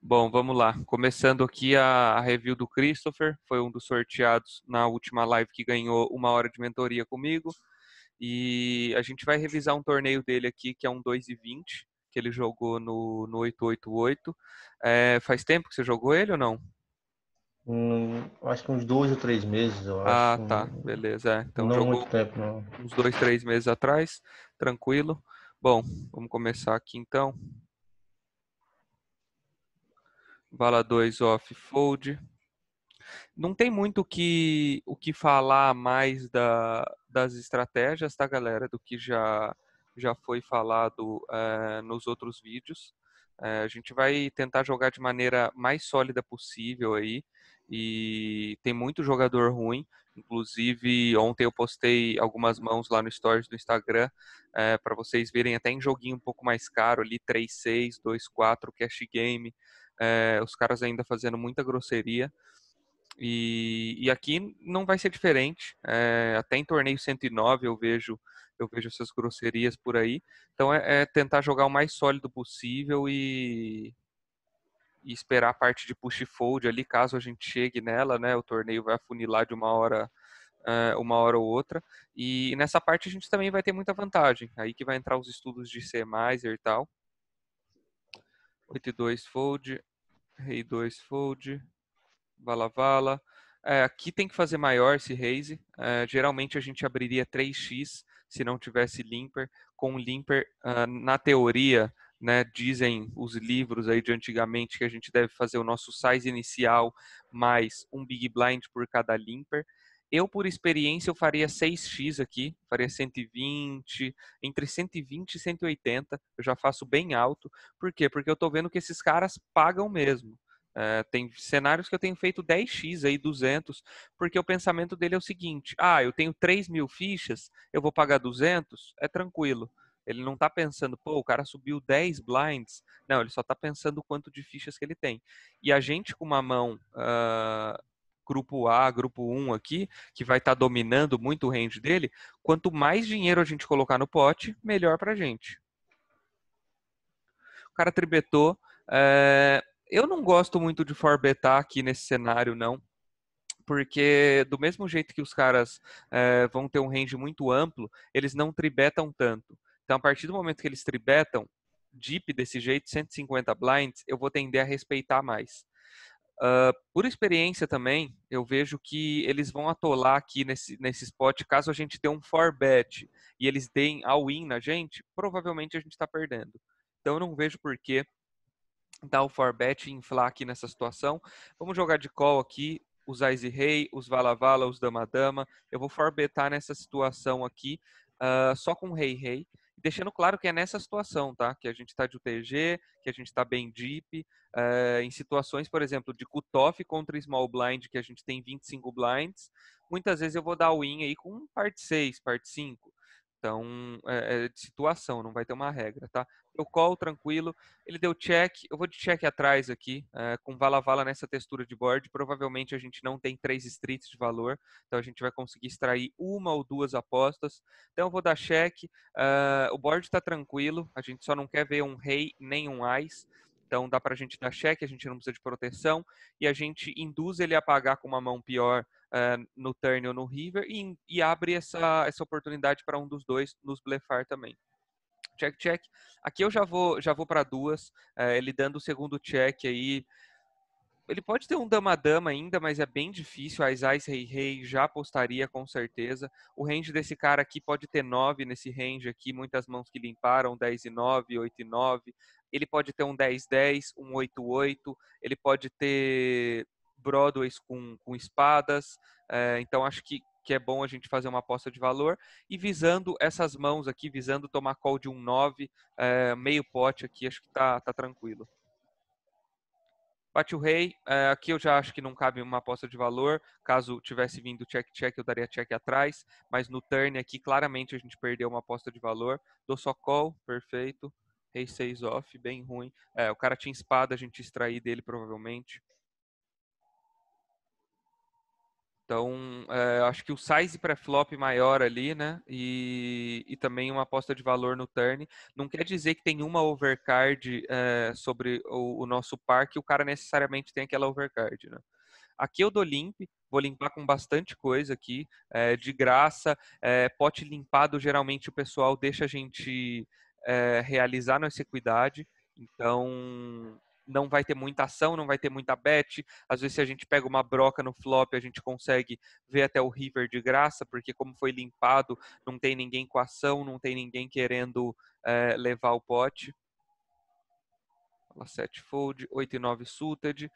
Bom, vamos lá. Começando aqui a, review do Christopher, foi um dos sorteados na última live que ganhou uma hora de mentoria comigo. E a gente vai revisar um torneio dele aqui, que é um 2,20, e que ele jogou no, no 888. É, faz tempo que você jogou ele ou não? Hum, acho que uns dois ou três meses, eu ah, acho. Ah, tá. Beleza. É, então não jogou muito tempo, não. uns dois, três meses atrás. Tranquilo. Bom, vamos começar aqui então. Vala 2 off fold. Não tem muito que, o que falar mais da, das estratégias, tá, galera? Do que já, já foi falado é, nos outros vídeos. É, a gente vai tentar jogar de maneira mais sólida possível aí. E tem muito jogador ruim. Inclusive, ontem eu postei algumas mãos lá no Stories do Instagram é, eh, para vocês verem até em joguinho um pouco mais caro ali, 3-6, 2-4, Cash Game é, os caras ainda fazendo muita grosseria. E, e aqui não vai ser diferente. É, até em torneio 109 eu vejo eu vejo essas grosserias por aí. Então é, é tentar jogar o mais sólido possível e, e, esperar a parte de push fold ali, caso a gente chegue nela, né? O torneio vai afunilar de uma hora eh, uma hora ou outra. E nessa parte a gente também vai ter muita vantagem. Aí que vai entrar os estudos de C+, e tal. 8 e 2 fold, rei 2 fold, vala vala. É, aqui tem que fazer maior esse raise. É, geralmente a gente abriria 3x se não tivesse limper. Com limper, uh, na teoria, né, dizem os livros aí de antigamente que a gente deve fazer o nosso size inicial mais um big blind por cada limper. Eu, por experiência, eu faria 6x aqui, faria 120, entre 120 e 180, eu já faço bem alto. Por quê? Porque eu estou vendo que esses caras pagam mesmo. É, tem cenários que eu tenho feito 10x aí, 200, porque o pensamento dele é o seguinte, ah, eu tenho 3 mil fichas, eu vou pagar 200, é tranquilo. Ele não está pensando, pô, o cara subiu 10 blinds. Não, ele só está pensando quanto de fichas que ele tem. E a gente com uma mão uh, grupo A, grupo 1 aqui, que vai estar tá dominando muito o range dele, quanto mais dinheiro a gente colocar no pote, melhor para a gente. O cara tribetou. É... Eu não gosto muito de forbetar aqui nesse cenário, não porque do mesmo jeito que os caras é, vão ter um range muito amplo, eles não tribetam tanto. Então, a partir do momento que eles tribetam, deep desse jeito, 150 blinds, eu vou tender a respeitar mais. Uh, por experiência também, eu vejo que eles vão atolar aqui nesse, nesse spot caso a gente dê um forbet bet e eles deem all-in na gente, provavelmente a gente está perdendo. Então eu não vejo por que dar o forbet bet e inflar aqui nessa situação. Vamos jogar de call aqui, os Ice Rei, os Valavala, os Dama Dama. Eu vou forbetar betar nessa situação aqui uh, só com Rei Rei deixando claro que é nessa situação, tá? Que a gente está de UTG, que a gente está bem deep, eh, em situações, por exemplo, de cutoff contra small blind, que a gente tem 25 blinds, muitas vezes eu vou dar win aí com parte 6, parte 5. Então, é, é de situação, não vai ter uma regra, tá? eu call tranquilo. Ele deu check, eu vou de check atrás aqui, é, com vala-vala nessa textura de board. Provavelmente a gente não tem três streets de valor, então a gente vai conseguir extrair uma ou duas apostas. Então eu vou dar check. Uh, o board está tranquilo, a gente só não quer ver um rei nem um ice. Então dá para a gente dar cheque, a gente não precisa de proteção e a gente induz ele a pagar com uma mão pior uh, no turn ou no river e, e abre essa, essa oportunidade para um dos dois nos blefar também check, check. Aqui eu já vou, já vou para duas. É, ele dando o segundo check aí. Ele pode ter um dama-dama ainda, mas é bem difícil. As Ais Rei já apostaria com certeza. O range desse cara aqui pode ter 9 nesse range aqui, muitas mãos que limparam, 10 e 9, 8 e 9. Ele pode ter um 10-10, um 8-8. Ele pode ter Broadways com, com espadas. É, então acho que que é bom a gente fazer uma aposta de valor, e visando essas mãos aqui, visando tomar call de um 9, é, eh, meio pote aqui, acho que tá, tá tranquilo. Bate o rei, é, aqui eu já acho que não cabe uma aposta de valor, caso tivesse vindo check-check eu daria check atrás, mas no turn aqui claramente a gente perdeu uma aposta de valor, dou só call, perfeito, rei 6 off, bem ruim, é, o cara tinha espada, a gente extrair dele provavelmente. Então, é, acho que o size pré-flop maior ali, né? E, e também uma aposta de valor no turn. Não quer dizer que tem uma overcard é, sobre o, o, nosso par que o cara necessariamente tem aquela overcard, né? Aqui eu dou limp, vou limpar com bastante coisa aqui, é, de graça. pote limpado, geralmente o pessoal deixa a gente realizar nossa equidade. Então, não vai ter muita ação, não vai ter muita bet. Às vezes, se a gente pega uma broca no flop, a gente consegue ver até o river de graça, porque como foi limpado, não tem ninguém com ação, não tem ninguém querendo é, levar o pote. 7 fold, 8 e 9 suited.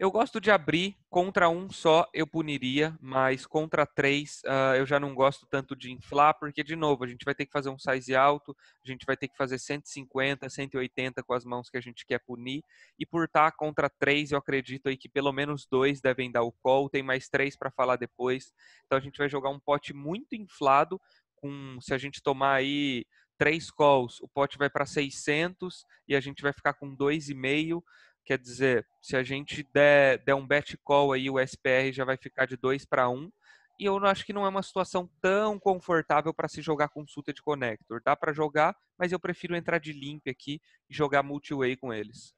Eu gosto de abrir, contra um só eu puniria, mas contra três uh, eu já não gosto tanto de inflar, porque, de novo, a gente vai ter que fazer um size alto, a gente vai ter que fazer 150, 180 com as mãos que a gente quer punir, e por estar contra três, eu acredito aí que pelo menos dois devem dar o call, tem mais três para falar depois, então a gente vai jogar um pote muito inflado, com se a gente tomar aí três calls, o pote vai para 600 e a gente vai ficar com dois e meio Quer dizer, se a gente der, der um bet call aí, o SPR já vai ficar de 2 para 1. E eu acho que não é uma situação tão confortável para se jogar consulta de connector. Dá para jogar, mas eu prefiro entrar de limp aqui e jogar multi-way com eles.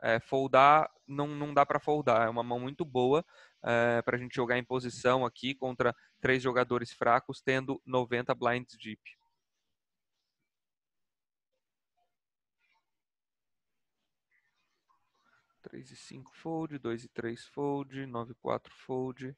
É, foldar, não, não dá para foldar. É uma mão muito boa é, para a gente jogar em posição aqui contra três jogadores fracos, tendo 90 blinds deep. 3 e 5 fold, 2 e 3 fold, 9 e 4 fold,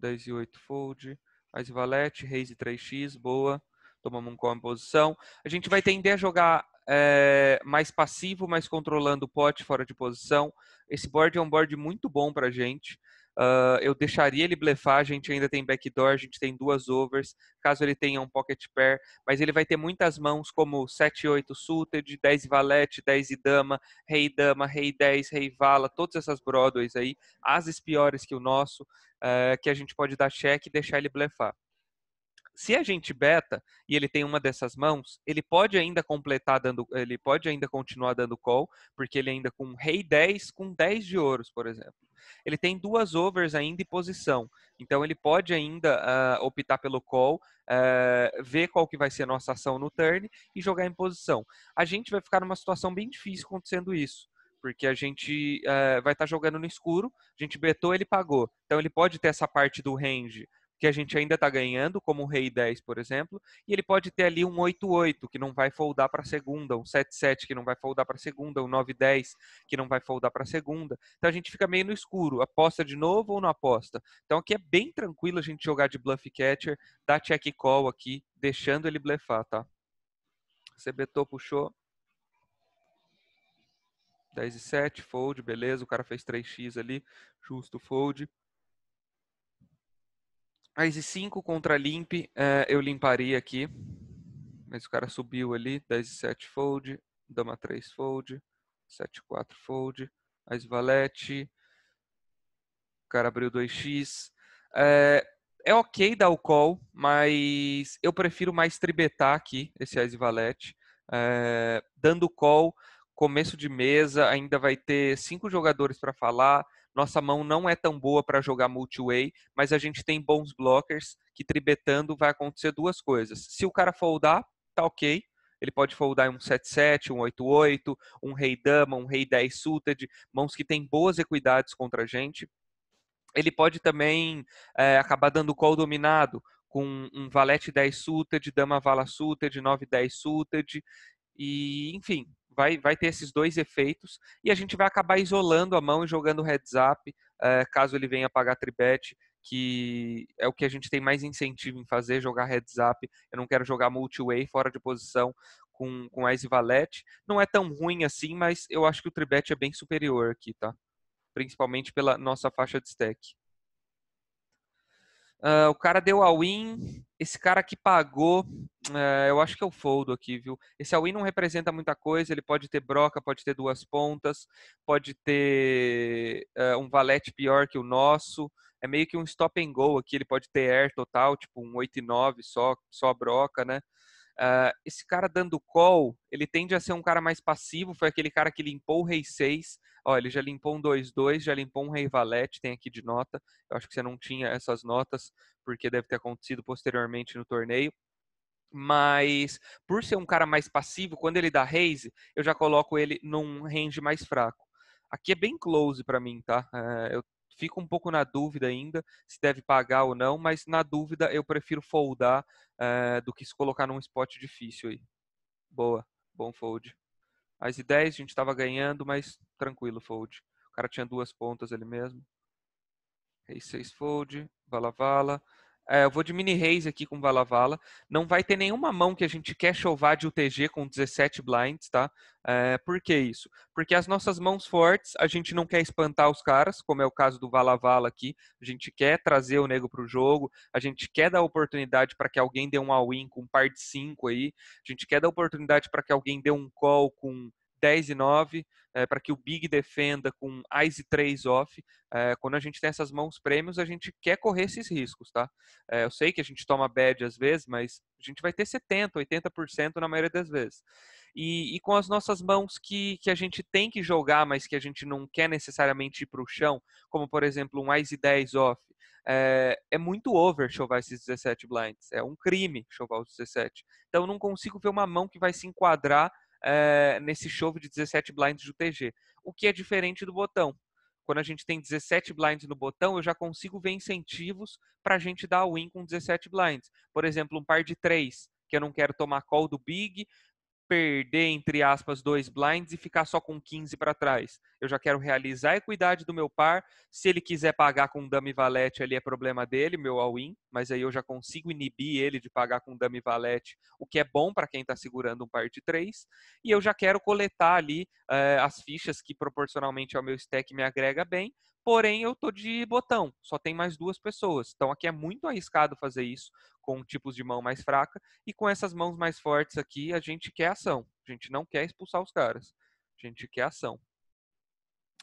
10 e 8 fold, mais valete, raise e 3x, boa. Tomamos um call em posição. A gente vai tender a jogar é, mais passivo, mais controlando o pote fora de posição. Esse board é um board muito bom pra gente. Uh, eu deixaria ele blefar, a gente ainda tem backdoor, a gente tem duas overs, caso ele tenha um pocket pair, mas ele vai ter muitas mãos como 7 8 suited, 10 valete, 10 e dama, rei dama, rei 10, rei vala, todas essas broadways aí, ases piores que o nosso, uh, que a gente pode dar check e deixar ele blefar se a é gente beta e ele tem uma dessas mãos, ele pode ainda completar dando, ele pode ainda continuar dando call, porque ele ainda com rei 10 com 10 de ouros, por exemplo. Ele tem duas overs ainda em posição, então ele pode ainda uh, optar pelo call, uh, ver qual que vai ser a nossa ação no turn e jogar em posição. A gente vai ficar numa situação bem difícil acontecendo isso porque a gente uh, vai estar tá jogando no escuro, a gente betou, ele pagou. Então ele pode ter essa parte do range que a gente ainda está ganhando, como o rei 10, por exemplo, e ele pode ter ali um 8-8, que não vai foldar para segunda, um 7-7, que não vai foldar para segunda, um 9-10, que não vai foldar para segunda. Então a gente fica meio no escuro, aposta de novo ou não aposta? Então aqui é bem tranquilo a gente jogar de bluff catcher, dar check call aqui, deixando ele blefar, tá? Você betou, puxou. 10 e 7, fold, beleza, o cara fez 3x ali, justo fold. Ace 5 contra limp, é, eu limparia aqui. Mas o cara subiu ali, 10 e 7 fold, dama 3 fold, 7 4 fold, as valete, o cara abriu 2x. É, eh, é ok dar o call, mas eu prefiro mais tribetar aqui, esse as valete. É, eh, dando call, começo de mesa, ainda vai ter cinco jogadores para falar, nossa mão não é tão boa para jogar multiway, mas a gente tem bons blockers que tribetando vai acontecer duas coisas. Se o cara foldar, tá ok. Ele pode foldar um 7-7, um 8-8, um rei dama, um rei 10 suited, mãos que têm boas equidades contra a gente. Ele pode também é, acabar dando call dominado com um valete 10 suited, dama vala suited, 9-10 suited, e enfim, vai, vai ter esses dois efeitos e a gente vai acabar isolando a mão e jogando heads up eh, caso ele venha pagar tribet que é o que a gente tem mais incentivo em fazer, jogar heads up. Eu não quero jogar multi-way fora de posição com, com Ice Valete. Não é tão ruim assim, mas eu acho que o Tribet é bem superior aqui, tá? Principalmente pela nossa faixa de stack. Uh, o cara deu a win, esse cara que pagou, é, eu acho que é o foldo aqui, viu? Esse all não representa muita coisa, ele pode ter broca, pode ter duas pontas, pode ter é, um valete pior que o nosso, é meio que um stop and go aqui, ele pode ter air total, tipo um 8 e 9 só, só broca, né? Uh, esse cara dando call, ele tende a ser um cara mais passivo, foi aquele cara que limpou o rei 6, Ó, ele já limpou um 2-2, já limpou um rei valete, tem aqui de nota. Eu acho que você não tinha essas notas, porque deve ter acontecido posteriormente no torneio. Mas, por ser um cara mais passivo, quando ele dá raise, eu já coloco ele num range mais fraco. Aqui é bem close para mim, tá? Eh, eu fico um pouco na dúvida ainda se deve pagar ou não, mas na dúvida eu prefiro foldar eh, do que se colocar num spot difícil aí. Boa, bom fold. As ideias, a gente estava ganhando, mas tranquilo, fold. O cara tinha duas pontas ele mesmo. Rei 6 fold, vala vala. É, eu vou de mini raise aqui com Vala Vala. Não vai ter nenhuma mão que a gente quer chovar de UTG com 17 blinds, tá? É, por que isso? Porque as nossas mãos fortes, a gente não quer espantar os caras, como é o caso do Vala Vala aqui. A gente quer trazer o nego para o jogo, a gente quer dar oportunidade para que alguém dê um all-in com um par de 5 aí, a gente quer dar oportunidade para que alguém dê um call com 10 e 9, é, para que o Big defenda com Ice 3 off. É, quando a gente tem essas mãos prêmios, a gente quer correr esses riscos, tá? É, eu sei que a gente toma bad às vezes, mas a gente vai ter 70%, 80% na maioria das vezes. E, e, com as nossas mãos que, que a gente tem que jogar, mas que a gente não quer necessariamente ir para o chão, como por exemplo um Ice 10 off, é, é, muito over chovar esses 17 blinds. É um crime chovar os 17. Então eu não consigo ver uma mão que vai se enquadrar eh, nesse show de 17 blinds do TG. O que é diferente do botão. Quando a gente tem 17 blinds no botão, eu já consigo ver incentivos para a gente dar win com 17 blinds. Por exemplo, um par de 3, que eu não quero tomar call do big, perder, entre aspas, dois blinds e ficar só com 15 para trás. Eu já quero realizar a equidade do meu par. Se ele quiser pagar com dummy valete ali é problema dele, meu all-in, mas aí eu já consigo inibir ele de pagar com dummy valete, o que é bom para quem está segurando um par de três. E eu já quero coletar ali uh, as fichas que proporcionalmente ao meu stack me agrega bem, porém eu tô de botão, só tem mais duas pessoas. Então aqui é muito arriscado fazer isso com tipos de mão mais fraca e com essas mãos mais fortes aqui a gente quer ação. A gente não quer expulsar os caras. A gente quer ação.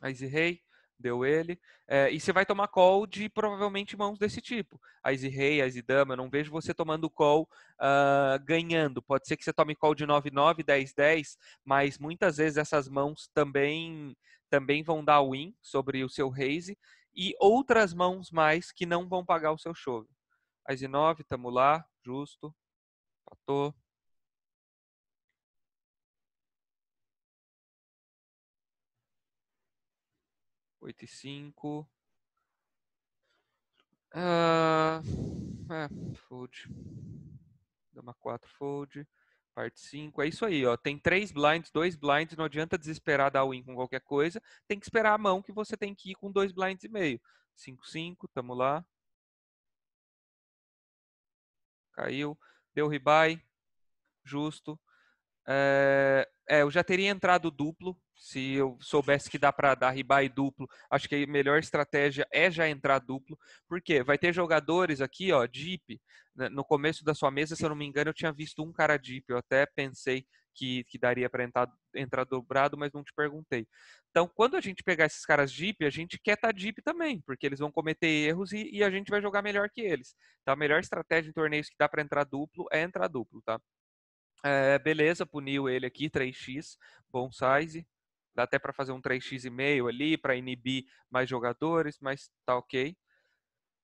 Aí rei, deu ele. É, e você vai tomar call de provavelmente mãos desse tipo. As rei, as dama, eu não vejo você tomando call uh, ganhando. Pode ser que você tome call de 9-9, 10-10, mas muitas vezes essas mãos também também vão dar win sobre o seu raise e outras mãos mais que não vão pagar o seu chove. As 9, tamo lá, justo. Patou. 8 e 5. Ah, é, fold. Dama 4, fold. Parte 5. É isso aí, ó. Tem 3 blinds, 2 blinds. Não adianta desesperar dar win com qualquer coisa. Tem que esperar a mão que você tem que ir com 2 blinds e meio. 5, 5. Tamo lá. Caiu. Deu rebuy. Justo. É, é, eu já teria entrado duplo. Se eu soubesse que dá para dar ribai duplo, acho que a melhor estratégia é já entrar duplo, porque vai ter jogadores aqui, ó, deep. Né, no começo da sua mesa, se eu não me engano, eu tinha visto um cara deep. Eu até pensei que, que daria para entrar, entrar dobrado, mas não te perguntei. Então, quando a gente pegar esses caras deep, a gente quer estar tá deep também, porque eles vão cometer erros e, e a gente vai jogar melhor que eles. Então, a melhor estratégia em torneios que dá para entrar duplo é entrar duplo, tá? É, beleza, puniu ele aqui, 3x, bom size. Dá até para fazer um 3x e meio ali, para inibir mais jogadores, mas tá ok.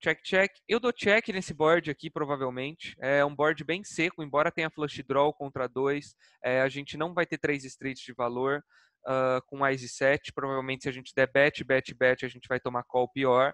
Check, check. Eu dou check nesse board aqui, provavelmente. É um board bem seco, embora tenha flush draw contra 2. É, a gente não vai ter 3 streets de valor. Uh, com mais e 7, provavelmente se a gente der bet, bet, bet, a gente vai tomar call pior.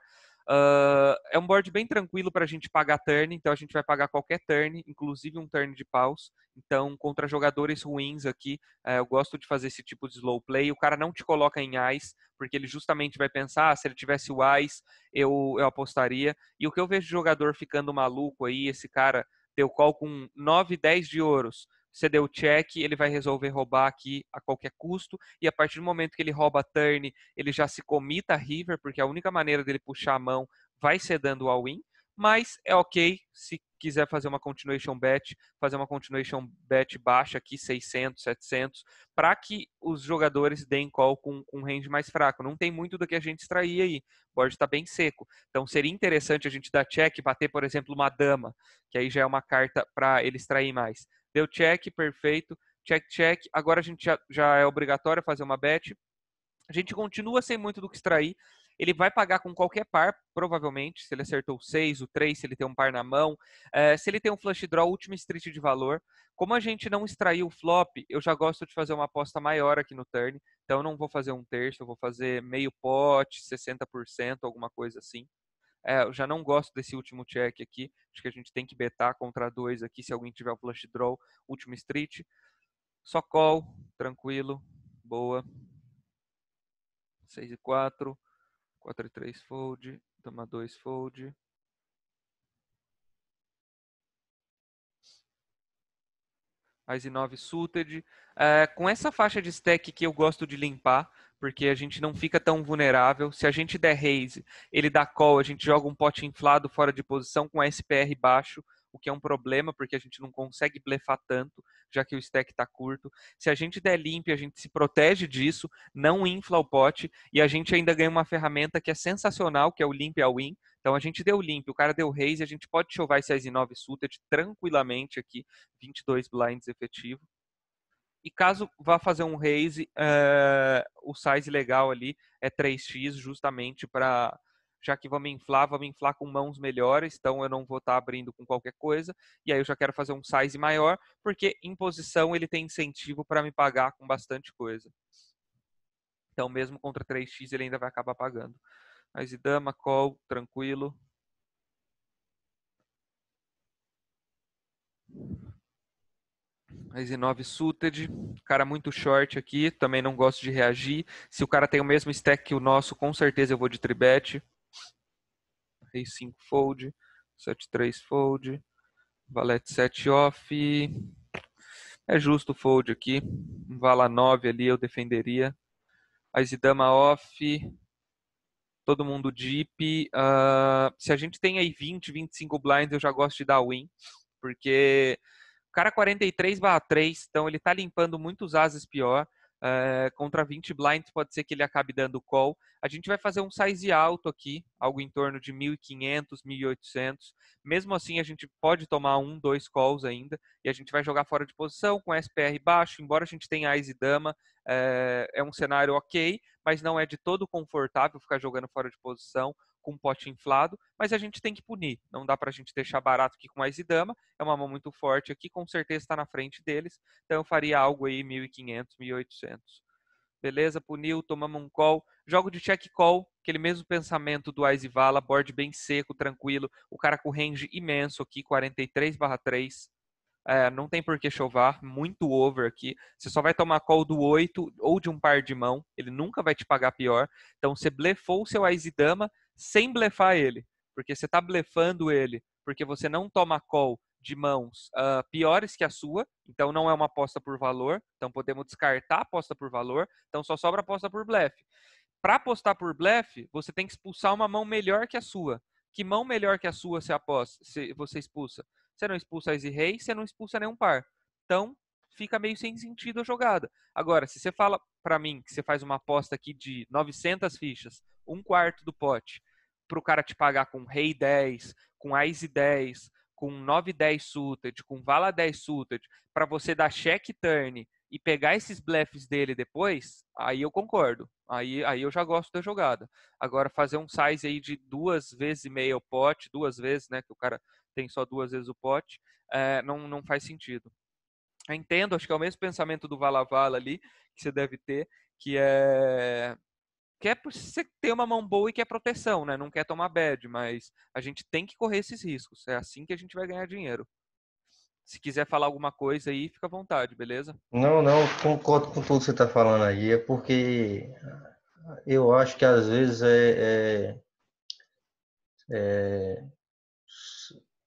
Uh, é um board bem tranquilo para a gente pagar turn, então a gente vai pagar qualquer turn, inclusive um turn de paus. Então, contra jogadores ruins aqui, uh, eu gosto de fazer esse tipo de slow play. O cara não te coloca em ice, porque ele justamente vai pensar, ah, se ele tivesse o ice, eu, eu apostaria. E o que eu vejo de jogador ficando maluco aí, esse cara deu call com 9, 10 de ouros você deu check, ele vai resolver roubar aqui a qualquer custo, e a partir do momento que ele rouba a turn, ele já se comita a river, porque a única maneira dele puxar a mão vai ser dando all-in, mas é ok se quiser fazer uma continuation bet, fazer uma continuation bet baixa aqui, 600, 700, para que os jogadores deem call com, com um range mais fraco. Não tem muito do que a gente extrair aí, o board está bem seco. Então seria interessante a gente dar check, bater, por exemplo, uma dama, que aí já é uma carta para ele extrair mais. Deu check, perfeito. Check, check. Agora a gente já, já é obrigatório fazer uma bet. A gente continua sem muito do que extrair. Ele vai pagar com qualquer par, provavelmente, se ele acertou o 6, o 3, se ele tem um par na mão, é, se ele tem um flush draw, última street de valor. Como a gente não extraiu o flop, eu já gosto de fazer uma aposta maior aqui no turn, então eu não vou fazer um terço, eu vou fazer meio pote, 60%, alguma coisa assim é, eu já não gosto desse último check aqui, acho que a gente tem que betar contra dois aqui, se alguém tiver o flush draw, último street. Só call, tranquilo, boa. 6 e 4, 4 e 3 fold, toma 2 fold. As 9 suited. É, com essa faixa de stack que eu gosto de limpar, porque a gente não fica tão vulnerável. Se a gente der raise, ele dá call, a gente joga um pote inflado fora de posição com SPR baixo, o que é um problema, porque a gente não consegue blefar tanto, já que o stack está curto. Se a gente der limp, a gente se protege disso, não infla o pote, e a gente ainda ganha uma ferramenta que é sensacional, que é o limp ao win. Então a gente deu limp, o cara deu raise, a gente pode chovar esse as 9 suited tranquilamente aqui, 22 blinds efetivo. E caso vá fazer um raise, é, o size legal ali é 3x, justamente para. Já que vamos inflar, vamos inflar com mãos melhores, então eu não vou estar tá abrindo com qualquer coisa. E aí eu já quero fazer um size maior, porque em posição ele tem incentivo para me pagar com bastante coisa. Então, mesmo contra 3x, ele ainda vai acabar pagando. Mas dama, call, tranquilo. a Z9 Suited, cara muito short aqui, também não gosto de reagir. Se o cara tem o mesmo stack que o nosso, com certeza eu vou de tribet. Rei 5 fold, 7 3 fold, valete 7 off. É justo o fold aqui. Vala 9 ali eu defenderia. As dama off. Todo mundo deep. Uh, se a gente tem aí 20, 25 blinds, eu já gosto de dar win. Porque o cara 43 é 3, então ele está limpando muitos ases pior. Uh, contra 20 blinds, pode ser que ele acabe dando call. A gente vai fazer um size alto aqui, algo em torno de 1.500, 1.800. Mesmo assim, a gente pode tomar um, dois calls ainda, e a gente vai jogar fora de posição, com SPR baixo, embora a gente tenha Ais e Dama, uh, é um cenário ok, mas não é de todo confortável ficar jogando fora de posição com um pote inflado, mas a gente tem que punir. Não dá para a gente deixar barato aqui com a Isidama, é uma mão muito forte aqui, com certeza está na frente deles, então eu faria algo aí 1.500, 1.800. Beleza, puniu, tomamos um call. Jogo de check call, aquele mesmo pensamento do Vala, board bem seco, tranquilo. O cara com range imenso aqui, 43/3. É, não tem por que chovar, muito over aqui. Você só vai tomar call do 8 ou de um par de mão, ele nunca vai te pagar pior. Então você blefou o seu Dama, sem blefar ele, porque você está blefando ele, porque você não toma call de mãos uh, piores que a sua, então não é uma aposta por valor, então podemos descartar a aposta por valor, então só sobra aposta por blefe. Para apostar por blefe, você tem que expulsar uma mão melhor que a sua. Que mão melhor que a sua você aposta, você expulsa? Você não expulsa as rei, você não expulsa nenhum par. Então fica meio sem sentido a jogada. Agora, se você fala para mim que você faz uma aposta aqui de 900 fichas, um quarto do pote, para o cara te pagar com Rei 10, com Ace 10, com 9-10 suited, com Vala 10 suited, para você dar check turn e pegar esses blefs dele depois, aí eu concordo. Aí, aí eu já gosto da jogada. Agora, fazer um size aí de duas vezes e meia o pote, duas vezes, né? Que o cara tem só duas vezes o pote, é, não, não faz sentido. Eu entendo, acho que é o mesmo pensamento do Vala Vala ali, que você deve ter, que é quer você ter uma mão boa e quer proteção, né? Não quer tomar bad, mas a gente tem que correr esses riscos. É assim que a gente vai ganhar dinheiro. Se quiser falar alguma coisa aí, fica à vontade, beleza? Não, não, concordo com tudo que você está falando aí. É porque ah, eu acho que às vezes é, é, é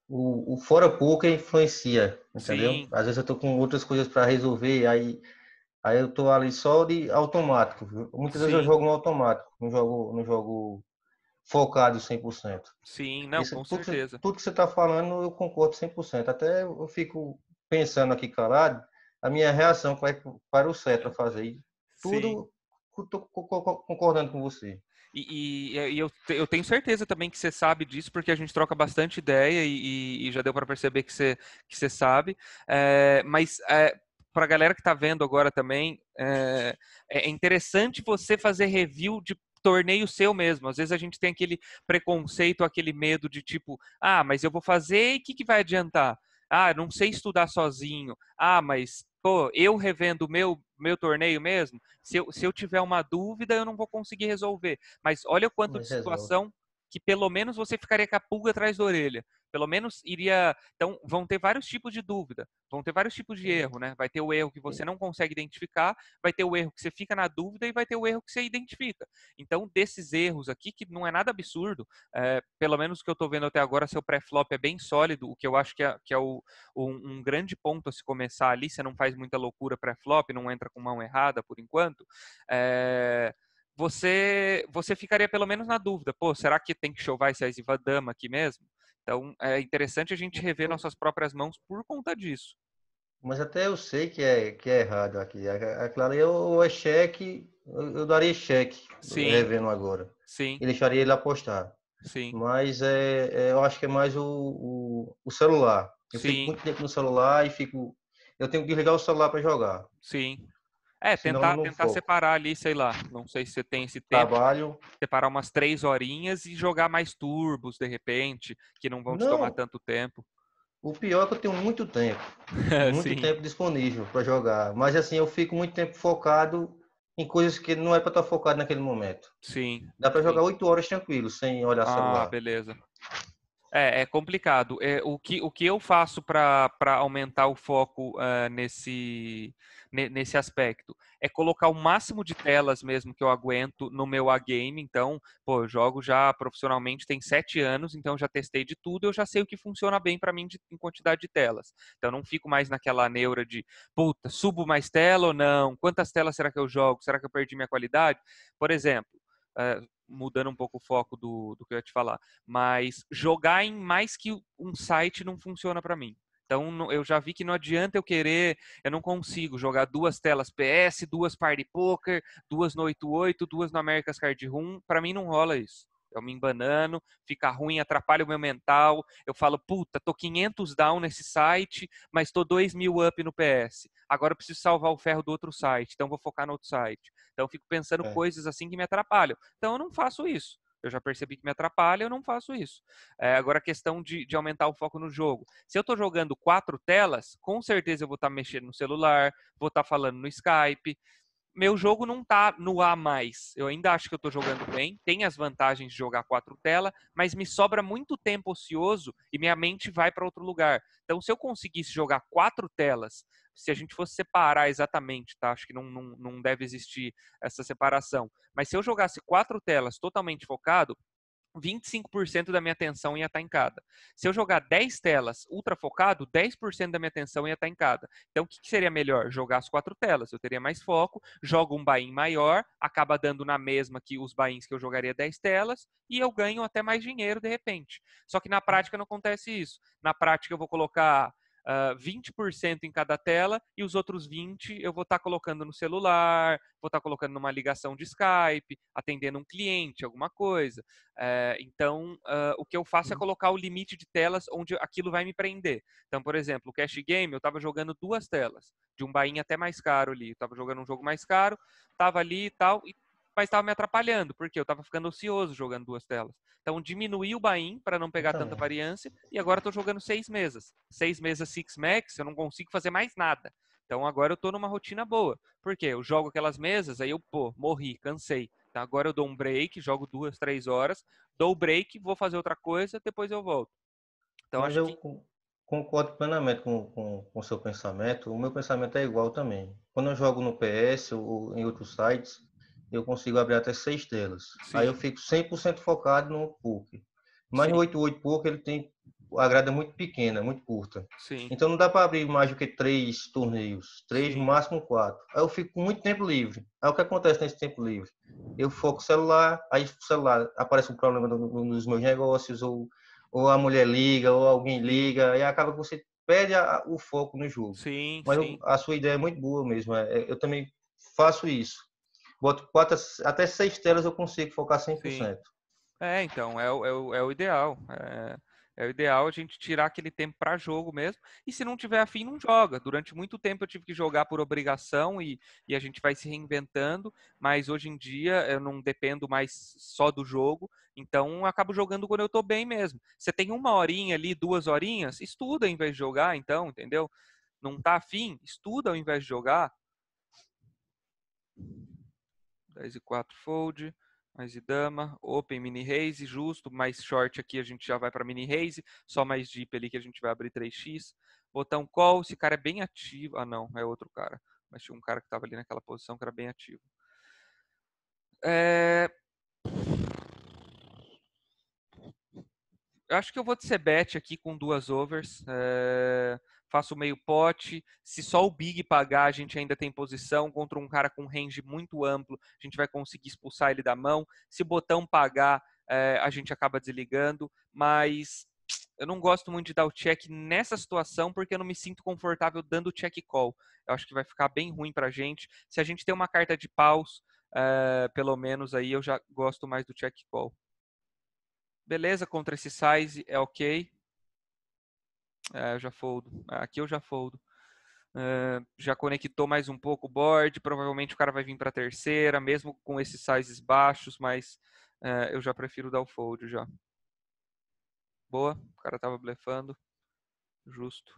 o, o, fora pouco influencia, entendeu? Sim. Às vezes eu estou com outras coisas para resolver, aí Aí eu tô ali só de automático. Muitas Sim. vezes eu jogo no automático, não jogo, não jogo focado 100%. Sim, não, com tudo, certeza. Tudo que você está falando eu concordo 100%. Até eu fico pensando aqui calado, a minha reação para o a fazer. Tudo tô concordando com você. E, e, e, eu, eu tenho certeza também que você sabe disso, porque a gente troca bastante ideia e, e já deu para perceber que você, que você sabe. É, mas é, para a galera que está vendo agora também, é, é interessante você fazer review de torneio seu mesmo. Às vezes a gente tem aquele preconceito, aquele medo de tipo, ah, mas eu vou fazer e o que, que vai adiantar? Ah, não sei estudar sozinho. Ah, mas pô, eu revendo o meu, meu torneio mesmo, se eu, se eu tiver uma dúvida, eu não vou conseguir resolver. Mas olha o quanto de situação que pelo menos você ficaria com a pulga atrás da orelha. Pelo menos iria. Então, vão ter vários tipos de dúvida, vão ter vários tipos de erro, né? Vai ter o erro que você não consegue identificar, vai ter o erro que você fica na dúvida e vai ter o erro que você identifica. Então, desses erros aqui, que não é nada absurdo, é, pelo menos o que eu estou vendo até agora, seu pré-flop é bem sólido, o que eu acho que é, que é o, um, um grande ponto a se começar ali. Você não faz muita loucura pré-flop, não entra com mão errada por enquanto. É você você ficaria pelo menos na dúvida, pô, será que tem que chovar esse dama aqui mesmo? Então, é interessante a gente rever uhum. nossas próprias mãos por conta disso. Mas até eu sei que é, que é errado aqui. É, claro, eu, é cheque, eu, daria cheque, Sim. revendo agora. Sim. E deixaria ele apostar. Sim. Mas é, é, eu acho que é mais o, o, o celular. Eu Sim. fico muito tempo no celular e fico. Eu tenho que ligar o celular para jogar. Sim. É, tentar, tentar separar ali, sei lá, não sei se você tem esse tempo. Trabalho. Separar umas três horinhas e jogar mais turbos, de repente, que não vão não. te tomar tanto tempo. O pior é que eu tenho muito tempo. muito tempo disponível para jogar. Mas assim, eu fico muito tempo focado em coisas que não é para estar focado naquele momento. Sim. Dá para jogar oito horas tranquilo, sem olhar ah, celular. Ah, beleza. É, é complicado. É, o, que, o que eu faço para aumentar o foco uh, nesse nesse aspecto. É colocar o máximo de telas mesmo que eu aguento no meu A-game. Então, pô, eu jogo já profissionalmente tem sete anos, então já testei de tudo, eu já sei o que funciona bem para mim de, em quantidade de telas. Então, não fico mais naquela neura de, puta, subo mais tela ou não? Quantas telas será que eu jogo? Será que eu perdi minha qualidade? Por exemplo, uh, mudando um pouco o foco do, do que eu ia te falar, mas jogar em mais que um site não funciona para mim. Então eu já vi que não adianta eu querer, eu não consigo jogar duas telas PS, duas Party Poker, duas no 88, duas no America's Card Room, para mim não rola isso. Eu me embanano, fica ruim, atrapalha o meu mental. Eu falo, puta, tô 500 down nesse site, mas tô 2 mil up no PS. Agora eu preciso salvar o ferro do outro site, então vou focar no outro site. Então eu fico pensando é. coisas assim que me atrapalham. Então eu não faço isso eu já percebi que me atrapalha, eu não faço isso. É, agora, a questão de, de, aumentar o foco no jogo. Se eu estou jogando quatro telas, com certeza eu vou estar tá mexendo no celular, vou estar tá falando no Skype meu jogo não está no A mais. Eu ainda acho que eu estou jogando bem, tem as vantagens de jogar quatro telas, mas me sobra muito tempo ocioso e minha mente vai para outro lugar. Então, se eu conseguisse jogar quatro telas, se a gente fosse separar exatamente, tá? Acho que não, não, não deve existir essa separação. Mas se eu jogasse quatro telas totalmente focado, 25% da minha atenção ia estar tá em cada. Se eu jogar 10 telas ultra focado, 10% da minha atenção ia estar tá em cada. Então, o que seria melhor? Jogar as quatro telas. Eu teria mais foco, jogo um buy maior, acaba dando na mesma que os buy que eu jogaria 10 telas, e eu ganho até mais dinheiro de repente. Só que na prática não acontece isso. Na prática, eu vou colocar uh, ah, 20% em cada tela e os outros 20% eu vou estar tá colocando no celular, vou estar tá colocando numa ligação de Skype, atendendo um cliente, alguma coisa. Uh, então, uh, o que eu faço é uhum. colocar o limite de telas onde aquilo vai me prender. Então, por exemplo, o Cash Game, eu estava jogando duas telas, de um bainha até mais caro ali. Eu estava jogando um jogo mais caro, estava ali e tal, e mas estava me atrapalhando, porque eu estava ficando ocioso jogando duas telas. Então diminuí o buy-in para não pegar tanta variância e agora estou jogando seis mesas. Seis mesas Six Max, eu não consigo fazer mais nada. Então agora eu estou numa rotina boa. Por quê? Eu jogo aquelas mesas, aí eu, pô, morri, cansei. Então agora eu dou um break, jogo duas, três horas, dou o break, vou fazer outra coisa, depois eu volto. Então mas acho eu... que concordo plenamente com, com, com o seu pensamento. O meu pensamento é igual também. Quando eu jogo no PS ou em outros sites, eu consigo abrir até seis telas. Sim. Aí eu fico 100% focado no poker. Mas Sim. no 88 poker ele tem a grada é muito pequena, é muito curta. Sim. Então não dá para abrir mais do que três torneios, três, no máximo quatro. Aí eu fico com muito tempo livre. Aí o que acontece nesse tempo livre? Eu foco o celular, aí o celular aparece um problema nos meus negócios, ou, ou a mulher liga, ou alguém liga, e acaba que você perde a, o foco no jogo. Sim, Mas sim. Eu, a sua ideia é muito boa mesmo. É, é, eu também faço isso boto quatro, até seis telas eu consigo focar 100%. Sim. É, então, é, é, é o ideal. É, é, o ideal a gente tirar aquele tempo para jogo mesmo. E se não tiver afim, não joga. Durante muito tempo eu tive que jogar por obrigação e, e a gente vai se reinventando. Mas hoje em dia eu não dependo mais só do jogo. Então acabo jogando quando eu estou bem mesmo. Você tem uma horinha ali, duas horinhas, estuda em vez de jogar, então, entendeu? Não tá afim, estuda ao invés de jogar. 10 e 4 fold, mais e dama, open, mini raise, justo, mais short aqui a gente já vai para mini raise, só mais deep ali que a gente vai abrir 3x, botão call, esse cara é bem ativo, ah não, é outro cara, mas tinha um cara que estava ali naquela posição que era bem ativo. É... Eu acho que eu vou de Cebet aqui com duas overs. É faço meio pote. Se só o Big pagar, a gente ainda tem posição. Contra um cara com range muito amplo, a gente vai conseguir expulsar ele da mão. Se o botão pagar, é, a gente acaba desligando. Mas eu não gosto muito de dar o check nessa situação porque eu não me sinto confortável dando o check call. Eu acho que vai ficar bem ruim para a gente. Se a gente tem uma carta de paus, é, pelo menos aí eu já gosto mais do check call. Beleza, contra esse size é ok. É, eu já foldo. É, aqui eu já foldo. Uh, já conectou mais um pouco o board, provavelmente o cara vai vir para a terceira, mesmo com esses sizes baixos, mas uh, eu já prefiro dar o fold já. Boa, o cara estava blefando, justo.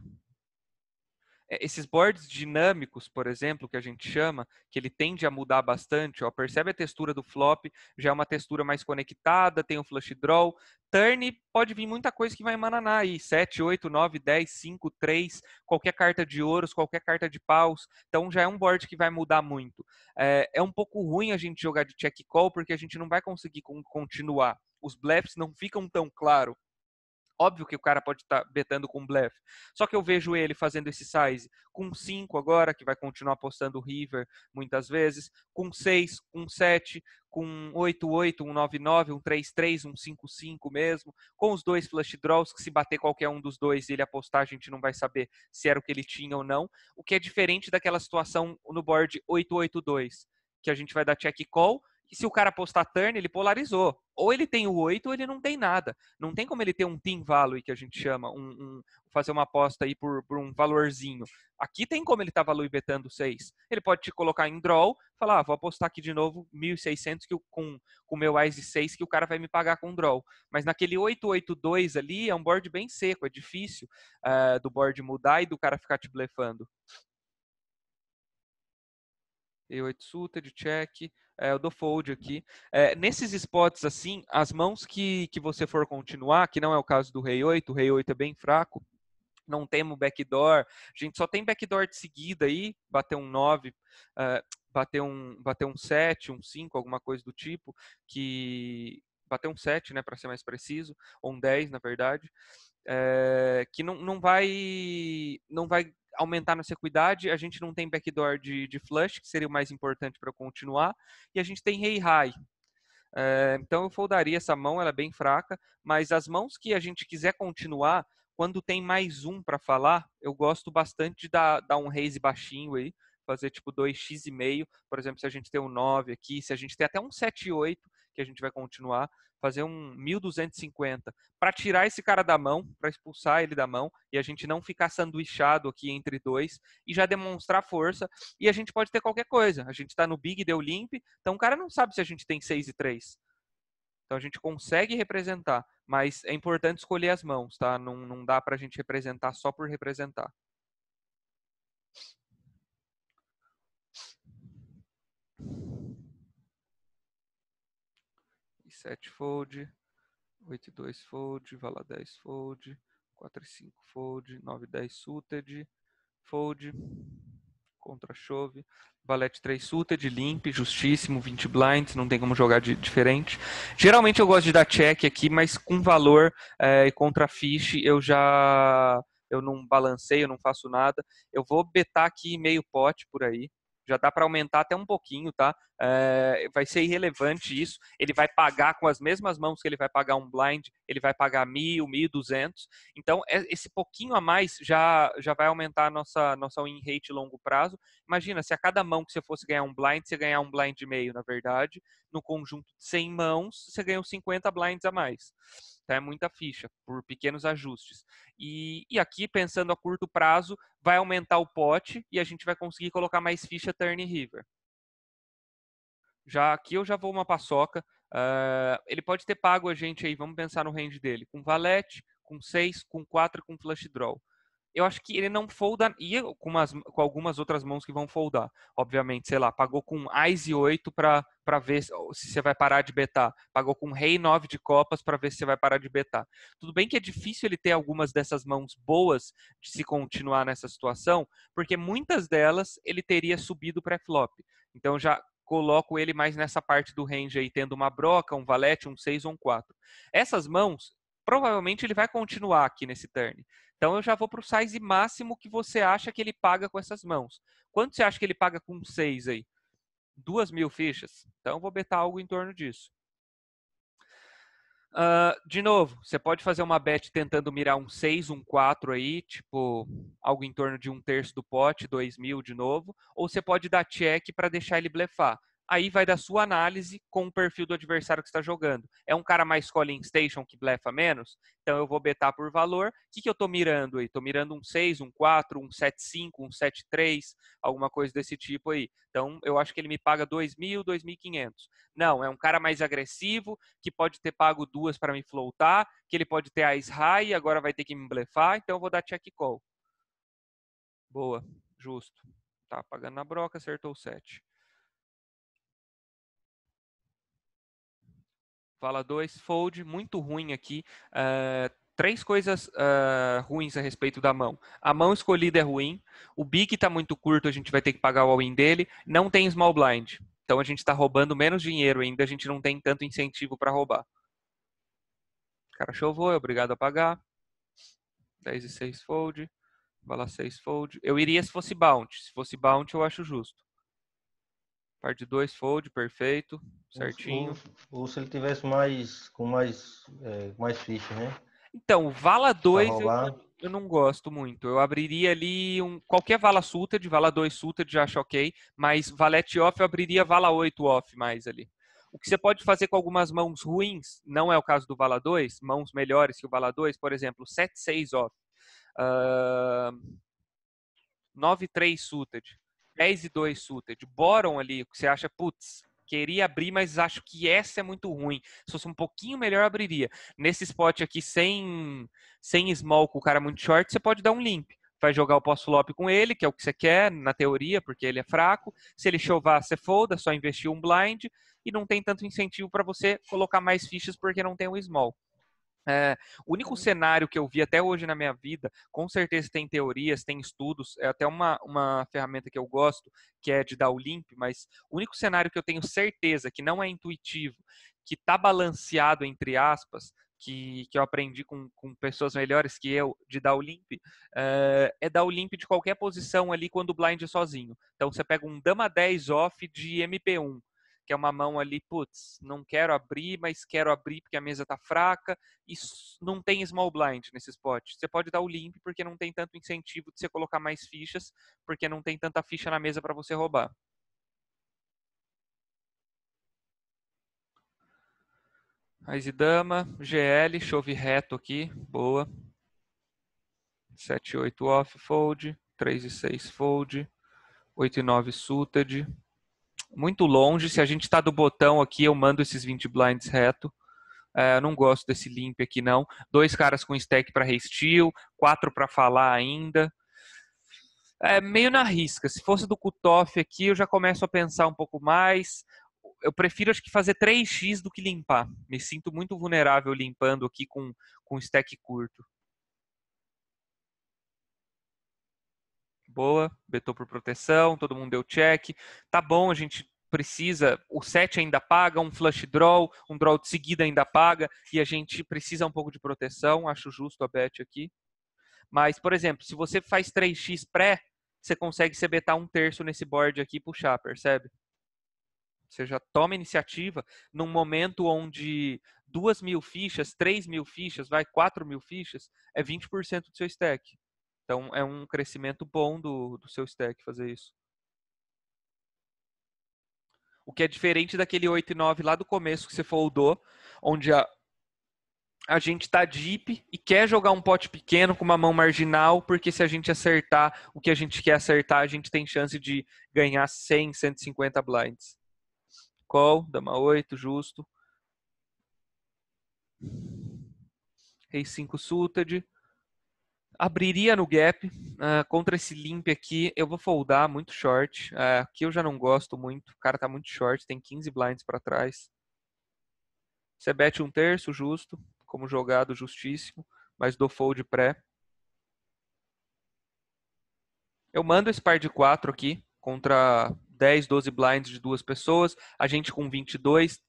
É, esses boards dinâmicos, por exemplo, que a gente chama, que ele tende a mudar bastante, ó, percebe a textura do flop, já é uma textura mais conectada, tem o flush draw, turn pode vir muita coisa que vai mananar. aí, 7, 8, 9, 10, 5, 3, qualquer carta de ouros, qualquer carta de paus, então já é um board que vai mudar muito. É, é um pouco ruim a gente jogar de check call, porque a gente não vai conseguir continuar, os blefs não ficam tão claros, Óbvio que o cara pode estar tá betando com blefe. Só que eu vejo ele fazendo esse size com 5 agora, que vai continuar apostando o River muitas vezes, com 6, com 7, com 8, 88, um 99, um 33, um 5 mesmo, com os dois flush draws, que se bater qualquer um dos dois e ele apostar, a gente não vai saber se era o que ele tinha ou não, o que é diferente daquela situação no board 8, 8, 2, que a gente vai dar check call, e se o cara postar turn, ele polarizou. Ou ele tem o 8 ou ele não tem nada. Não tem como ele ter um team value, que a gente chama, um, um fazer uma aposta aí por, por, um valorzinho. Aqui tem como ele tá value betando 6. Ele pode te colocar em draw, falar, ah, vou apostar aqui de novo 1.600 que com o meu eyes 6 que o cara vai me pagar com draw. Mas naquele 882 ali é um board bem seco, é difícil uh, do board mudar e do cara ficar te blefando. E8 suited, check é, eu dou fold aqui. É, nesses spots assim, as mãos que, que você for continuar, que não é o caso do rei 8, o rei 8 é bem fraco, não temos backdoor, a gente só tem backdoor de seguida aí, bater um 9, uh, eh, bater, um, bater um 7, um 5, alguma coisa do tipo, que bater um 7, né, para ser mais preciso, ou um 10, na verdade, é, que não, não vai não vai aumentar nossa equidade, a gente não tem backdoor de, de flush, que seria o mais importante para continuar, e a gente tem rei hey high. É, então eu foldaria essa mão, ela é bem fraca, mas as mãos que a gente quiser continuar, quando tem mais um para falar, eu gosto bastante de dar, dar um raise baixinho aí, fazer tipo 2x e meio, por exemplo, se a gente tem um 9 aqui, se a gente tem até um 7 e 8, que a gente vai continuar, fazer um 1250 para tirar esse cara da mão, para expulsar ele da mão e a gente não ficar sanduichado aqui entre dois e já demonstrar força e a gente pode ter qualquer coisa. A gente está no big deu limp, então o cara não sabe se a gente tem 6 e 3. Então a gente consegue representar, mas é importante escolher as mãos, tá? Não, não dá para a gente representar só por representar. 7 fold, 8 e 2 fold, vala 10 fold, 4 e 5 fold, 9 e 10 suited, fold, contra chove, valete 3 suited, limp, justíssimo, 20 blinds, não tem como jogar de, diferente. Geralmente eu gosto de dar check aqui, mas com valor eh, e é, contra fish eu já eu não balanceio, eu não faço nada. Eu vou betar aqui meio pote por aí já dá para aumentar até um pouquinho, tá? É, vai ser irrelevante isso. Ele vai pagar com as mesmas mãos que ele vai pagar um blind, ele vai pagar mil, mil duzentos. Então é, esse pouquinho a mais já já vai aumentar a nossa nossa win rate longo prazo. Imagina se a cada mão que você fosse ganhar um blind, você ganhar um blind e meio, na verdade, no conjunto de 100 mãos, você ganhou 50 blinds a mais. Então é muita ficha, por pequenos ajustes. E, e aqui, pensando a curto prazo, vai aumentar o pote e a gente vai conseguir colocar mais ficha Turn River. Já aqui eu já vou uma paçoca. Uh, ele pode ter pago a gente aí, vamos pensar no range dele, com valete, com 6, com 4 com flush draw eu acho que ele não folda, e com, umas, com algumas outras mãos que vão foldar, obviamente, sei lá, pagou com Ais e 8 para ver se, se você vai parar de betar, pagou com Rei 9 de copas para ver se você vai parar de betar. Tudo bem que é difícil ele ter algumas dessas mãos boas de se continuar nessa situação, porque muitas delas ele teria subido pré-flop. Então já coloco ele mais nessa parte do range aí, tendo uma broca, um valete, um 6 ou um 4. Essas mãos, provavelmente ele vai continuar aqui nesse turn. Então eu já vou para o size máximo que você acha que ele paga com essas mãos. Quanto você acha que ele paga com 6 aí? 2 mil fichas. Então eu vou betar algo em torno disso. Uh, de novo, você pode fazer uma bet tentando mirar um 6, um 4 aí, tipo algo em torno de um terço do pote, 2 mil de novo. Ou você pode dar check para deixar ele blefar aí vai da sua análise com o perfil do adversário que está jogando. É um cara mais calling station que blefa menos? Então eu vou betar por valor. O que, que eu estou mirando aí? Estou mirando um 6, um 4, um 7,5, um 7,3, alguma coisa desse tipo aí. Então eu acho que ele me paga 2.000, 2.500. Não, é um cara mais agressivo, que pode ter pago duas para me floatar, que ele pode ter a high e agora vai ter que me blefar, então eu vou dar check call. Boa, justo. Tá pagando na broca, acertou o 7. Fala 2, fold, muito ruim aqui. Uh, três coisas uh, ruins a respeito da mão. A mão escolhida é ruim, o big está muito curto, a gente vai ter que pagar o all-in dele, não tem small blind. Então a gente está roubando menos dinheiro ainda, a gente não tem tanto incentivo para roubar. Cara, chovou, é obrigado a pagar. 10 e 6 fold, vai 6 fold. Eu iria se fosse bounty, se fosse bounty eu acho justo. Parte 2, fold, perfeito, certinho. Ou, ou, se ele tivesse mais com mais, é, mais ficha, né? Então, vala 2 eu, eu, não gosto muito. Eu abriria ali um, qualquer vala suited, vala 2 suited já acho ok, mas valete off eu abriria vala 8 off mais ali. O que você pode fazer com algumas mãos ruins, não é o caso do vala 2, mãos melhores que o vala 2, por exemplo, 7-6 off. Uh, 9-3 suited. 10 e 2 suited. Boron ali, que você acha, putz, queria abrir, mas acho que essa é muito ruim. Se fosse um pouquinho melhor, abriria. Nesse spot aqui, sem, sem small, com o cara muito short, você pode dar um limp. Vai jogar o post-flop com ele, que é o que você quer, na teoria, porque ele é fraco. Se ele chovar, você folda, só investir um blind. E não tem tanto incentivo para você colocar mais fichas porque não tem um small. É, o único uhum. cenário que eu vi até hoje na minha vida, com certeza tem teorias, tem estudos, é até uma, uma ferramenta que eu gosto, que é de dar o limp, mas o único cenário que eu tenho certeza que não é intuitivo, que está balanceado, entre aspas, que, que eu aprendi com, com pessoas melhores que eu de dar o limp, é, é dar o limp de qualquer posição ali quando blind é sozinho. Então você pega um dama 10 off de MP1 que é uma mão ali, putz, não quero abrir, mas quero abrir porque a mesa tá fraca, e não tem small blind nesse spot. Você pode dar o limp porque não tem tanto incentivo de você colocar mais fichas, porque não tem tanta ficha na mesa para você roubar. Aizidama, GL, chove reto aqui, boa. 7 8 off fold, 3 e 6 fold, 8 e 9 suited muito longe. Se a gente está do botão aqui, eu mando esses 20 blinds reto. É, não gosto desse limp aqui, não. Dois caras com stack para restil quatro para falar ainda. É meio na risca. Se fosse do cutoff aqui, eu já começo a pensar um pouco mais. Eu prefiro, acho que, fazer 3x do que limpar. Me sinto muito vulnerável limpando aqui com, com stack curto. boa, betou por proteção, todo mundo deu check, tá bom, a gente precisa, o set ainda paga, um flush draw, um draw de seguida ainda paga, e a gente precisa um pouco de proteção, acho justo a bet aqui. Mas, por exemplo, se você faz 3x pré, você consegue betar um terço nesse board aqui e puxar, percebe? Você já toma iniciativa num momento onde 2 mil fichas, 3 mil fichas, vai 4 mil fichas, é 20% do seu stack. Então é um crescimento bom do, do seu stack fazer isso. O que é diferente daquele 8 e 9 lá do começo que você foldou, onde a, a gente está deep e quer jogar um pote pequeno com uma mão marginal, porque se a gente acertar o que a gente quer acertar, a gente tem chance de ganhar 100, 150 blinds. Call, dama 8, justo. Rei 5 suited abriria no gap uh, contra esse limp aqui. Eu vou foldar muito short. Uh, ah, aqui eu já não gosto muito. O cara tá muito short, tem 15 blinds para trás. Você bete um terço justo, como jogado justíssimo, mas do fold pré. Eu mando esse par de 4 aqui contra 10, 12 blinds de duas pessoas. A gente com 22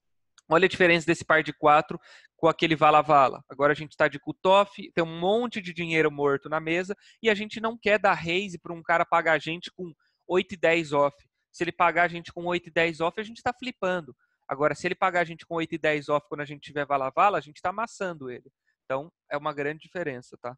Olha a diferença desse par de quatro com aquele vala-vala. Agora a gente está de cutoff, tem um monte de dinheiro morto na mesa e a gente não quer dar raise para um cara pagar a gente com 8 e 10 off. Se ele pagar a gente com 8 e 10 off, a gente está flipando. Agora, se ele pagar a gente com 8 e 10 off quando a gente tiver vala-vala, a gente está amassando ele. Então, é uma grande diferença, tá?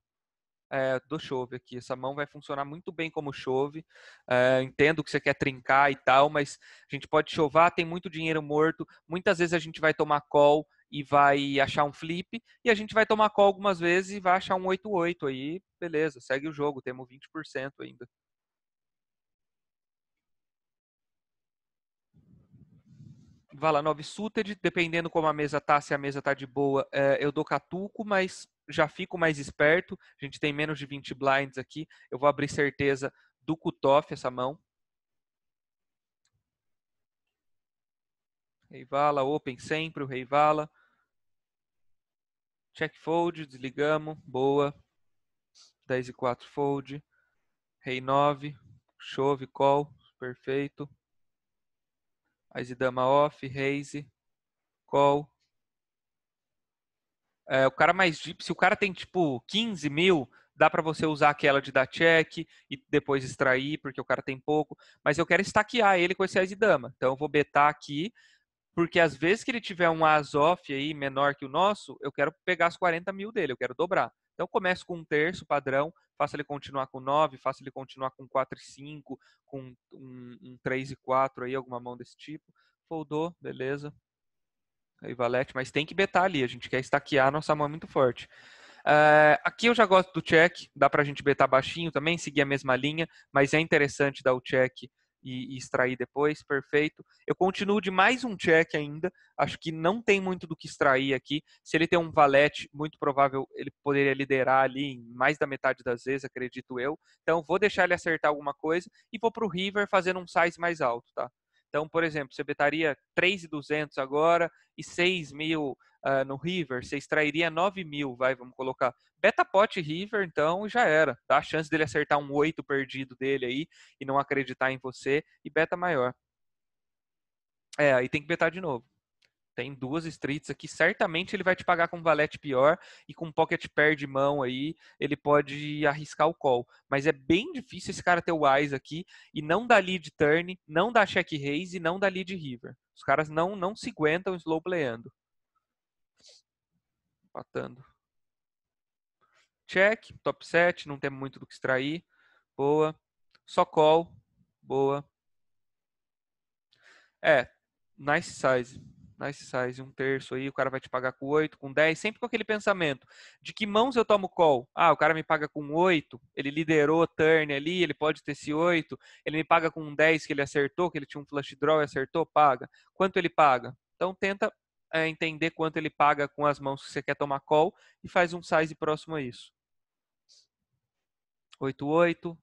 é, do chove aqui. Essa mão vai funcionar muito bem como chove. É, entendo que você quer trincar e tal, mas a gente pode chovar, tem muito dinheiro morto. Muitas vezes a gente vai tomar call e vai achar um flip, e a gente vai tomar call algumas vezes e vai achar um 8-8 aí, beleza, segue o jogo, temos 20% ainda. Vala 9 suited, dependendo como a mesa tá, se a mesa tá de boa, eh, eu dou catuco, mas já fico mais esperto. A gente tem menos de 20 blinds aqui. Eu vou abrir certeza do cutoff essa mão. Reivala, open sempre, o Reivala. Check fold, desligamos, boa. 10 e 4 fold. Rei 9, chove, call, perfeito. As e off, raise, call, é, o cara mais deep, se o cara tem tipo 15 mil, dá para você usar aquela de dar check e depois extrair, porque o cara tem pouco. Mas eu quero estaquear ele com esse as e dama. Então eu vou betar aqui, porque às vezes que ele tiver um as off aí menor que o nosso, eu quero pegar as 40 mil dele, eu quero dobrar. Então começo com um terço padrão, faço ele continuar com 9, faço ele continuar com 4 e 5, com um, um 3 e 4 aí, alguma mão desse tipo. Foldou, beleza, e Valete, mas tem que betar ali. A gente quer estaquear a nossa mão é muito forte. Uh, aqui eu já gosto do check, dá para a gente betar baixinho também, seguir a mesma linha, mas é interessante dar o check e, e, extrair depois, perfeito. Eu continuo de mais um check ainda, acho que não tem muito do que extrair aqui. Se ele tem um valete, muito provável ele poderia liderar ali em mais da metade das vezes, acredito eu. Então vou deixar ele acertar alguma coisa e vou para o river fazendo um size mais alto, tá? Então, por exemplo, você betaria 3,200 agora e 6.000 mil uh, no River, você extrairia 9 mil, vai, vamos colocar. Beta pot River, então, já era. Dá tá? A chance dele acertar um 8 perdido dele aí e não acreditar em você, e beta maior. É, aí tem que betar de novo. Tem duas streets aqui, certamente ele vai te pagar com um valete pior e com um pocket pair de mão aí, ele pode arriscar o call. Mas é bem difícil esse cara ter o eyes aqui e não dá lead turn, não dá check raise e não dá lead river. Os caras não, não se aguentam slow playando. Empatando. Check, top set, não tem muito do que extrair. Boa. Só call, boa. É, nice size nice size, um terço aí, o cara vai te pagar com oito com dez sempre com aquele pensamento de que mãos eu tomo call. Ah, o cara me paga com oito ele liderou turn ali, ele pode ter esse oito ele me paga com dez que ele acertou, que ele tinha um flush draw e acertou, paga. Quanto ele paga? Então tenta é, entender quanto ele paga com as mãos que você quer tomar call e faz um size próximo a isso. 8-8,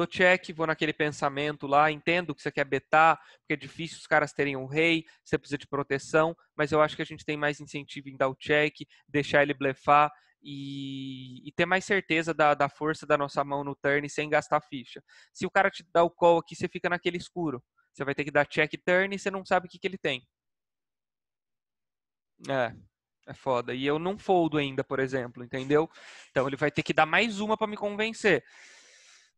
dou check, vou naquele pensamento lá, entendo que você quer betar, porque é difícil os caras terem um rei, você precisa de proteção, mas eu acho que a gente tem mais incentivo em dar o check, deixar ele blefar e, e ter mais certeza da, da, força da nossa mão no turn sem gastar ficha. Se o cara te dá o call aqui, você fica naquele escuro. Você vai ter que dar check turn e você não sabe o que, que ele tem. É, é foda. E eu não foldo ainda, por exemplo, entendeu? Então ele vai ter que dar mais uma para me convencer.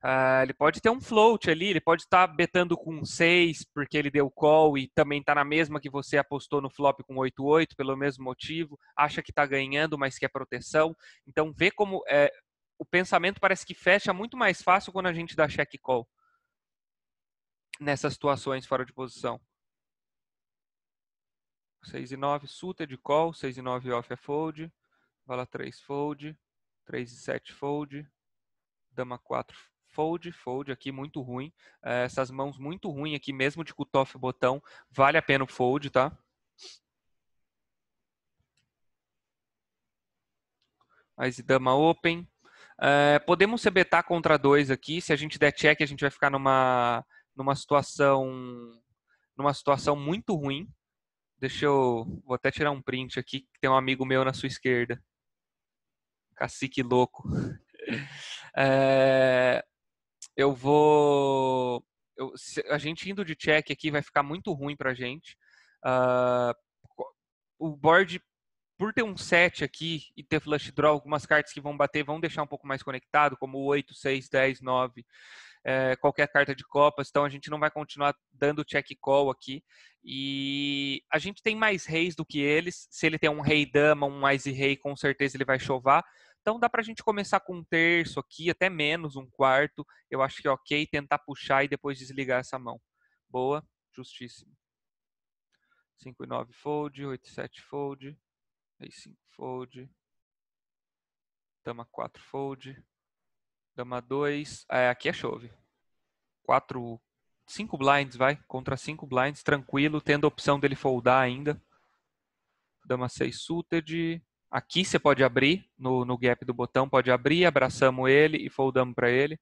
Uh, ele pode ter um float ali, ele pode estar tá betando com 6 porque ele deu call e também está na mesma que você apostou no flop com 8-8 pelo mesmo motivo, acha que está ganhando, mas quer proteção. Então vê como é, o pensamento parece que fecha muito mais fácil quando a gente dá check call nessas situações fora de posição. 6 e 9 suta de call, 6 e 9 off é fold, vala 3 fold, 3 e 7 fold, dama 4 fold fold, fold aqui, muito ruim. É, essas mãos muito ruim aqui, mesmo de cutoff botão, vale a pena o fold, tá? Mais dama open. É, podemos CBtar contra dois aqui. Se a gente der check, a gente vai ficar numa, numa situação numa situação muito ruim. Deixa eu... Vou até tirar um print aqui, que tem um amigo meu na sua esquerda. Cacique louco. É, Eu vou. Eu, a gente indo de check aqui vai ficar muito ruim pra gente. Uh, o board, por ter um 7 aqui e ter flush draw, algumas cartas que vão bater vão deixar um pouco mais conectado, como 8, 6, 10, 9. É, qualquer carta de copas, então a gente não vai continuar dando check call aqui. E a gente tem mais reis do que eles. Se ele tem um rei dama, um ice rei, com certeza ele vai chovar. Então dá para a gente começar com um terço aqui, até menos, um quarto. Eu acho que é ok tentar puxar e depois desligar essa mão. Boa, justíssimo. 5 e 9 fold, 8 e 7 fold, aí 5 fold, dama 4 fold, dama 2, é, aqui é chove. 4, 5 blinds, vai, contra 5 blinds, tranquilo, tendo a opção dele foldar ainda. Dama 6 suited, Aqui você pode abrir, no, no gap do botão pode abrir, abraçamos ele e foldamos para ele.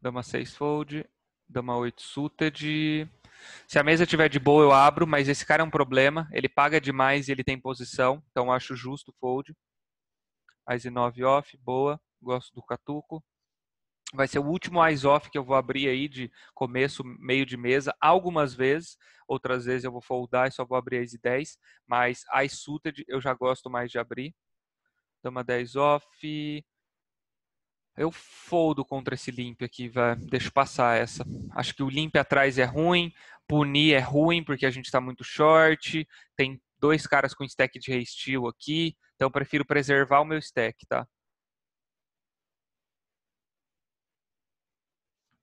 Dama 6 fold, dama 8 suited. Se a mesa tiver de boa, eu abro, mas esse cara é um problema. Ele paga demais e ele tem posição, então acho justo fold. As 9 off, boa. Gosto do catuco. Vai ser o último eyes off que eu vou abrir aí de começo, meio de mesa, algumas vezes, outras vezes eu vou foldar e só vou abrir as 10, mas eyes suited eu já gosto mais de abrir. Dama 10 off. Eu foldo contra esse limp aqui, vai. Deixa eu passar essa. Acho que o limp atrás é ruim, punir é ruim porque a gente está muito short, tem dois caras com stack de rei steel aqui, então eu prefiro preservar o meu stack, tá?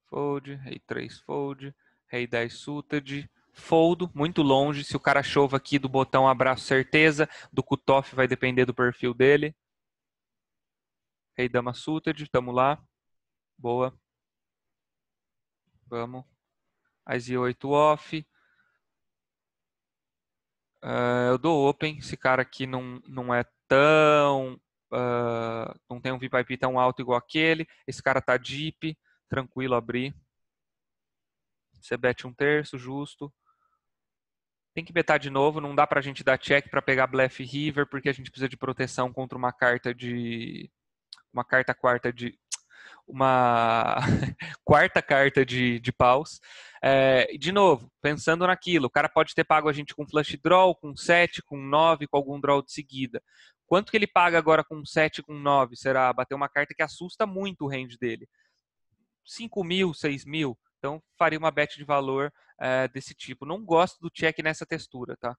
Fold, rei 3, fold, rei 10 suited, foldo, muito longe. Se o cara chova aqui do botão abraço, certeza. Do cutoff vai depender do perfil dele. Rei dama suited, tamo lá. Boa. Vamos. As 8 off. Uh, eu dou open. Esse cara aqui não, não é tão... Uh, não tem um VIP tão alto igual aquele. Esse cara tá deep tranquilo abrir. Você bete um terço, justo. Tem que betar de novo, não dá pra gente dar check para pegar Blef River, porque a gente precisa de proteção contra uma carta de. Uma carta quarta de. Uma quarta carta de, de paus. É, de novo, pensando naquilo, o cara pode ter pago a gente com flush draw, com 7, com 9, com algum draw de seguida. Quanto que ele paga agora com 7, com 9? Será? Bater uma carta que assusta muito o range dele. 5 mil, 6 mil. Então, faria uma bet de valor é, desse tipo. Não gosto do check nessa textura, tá?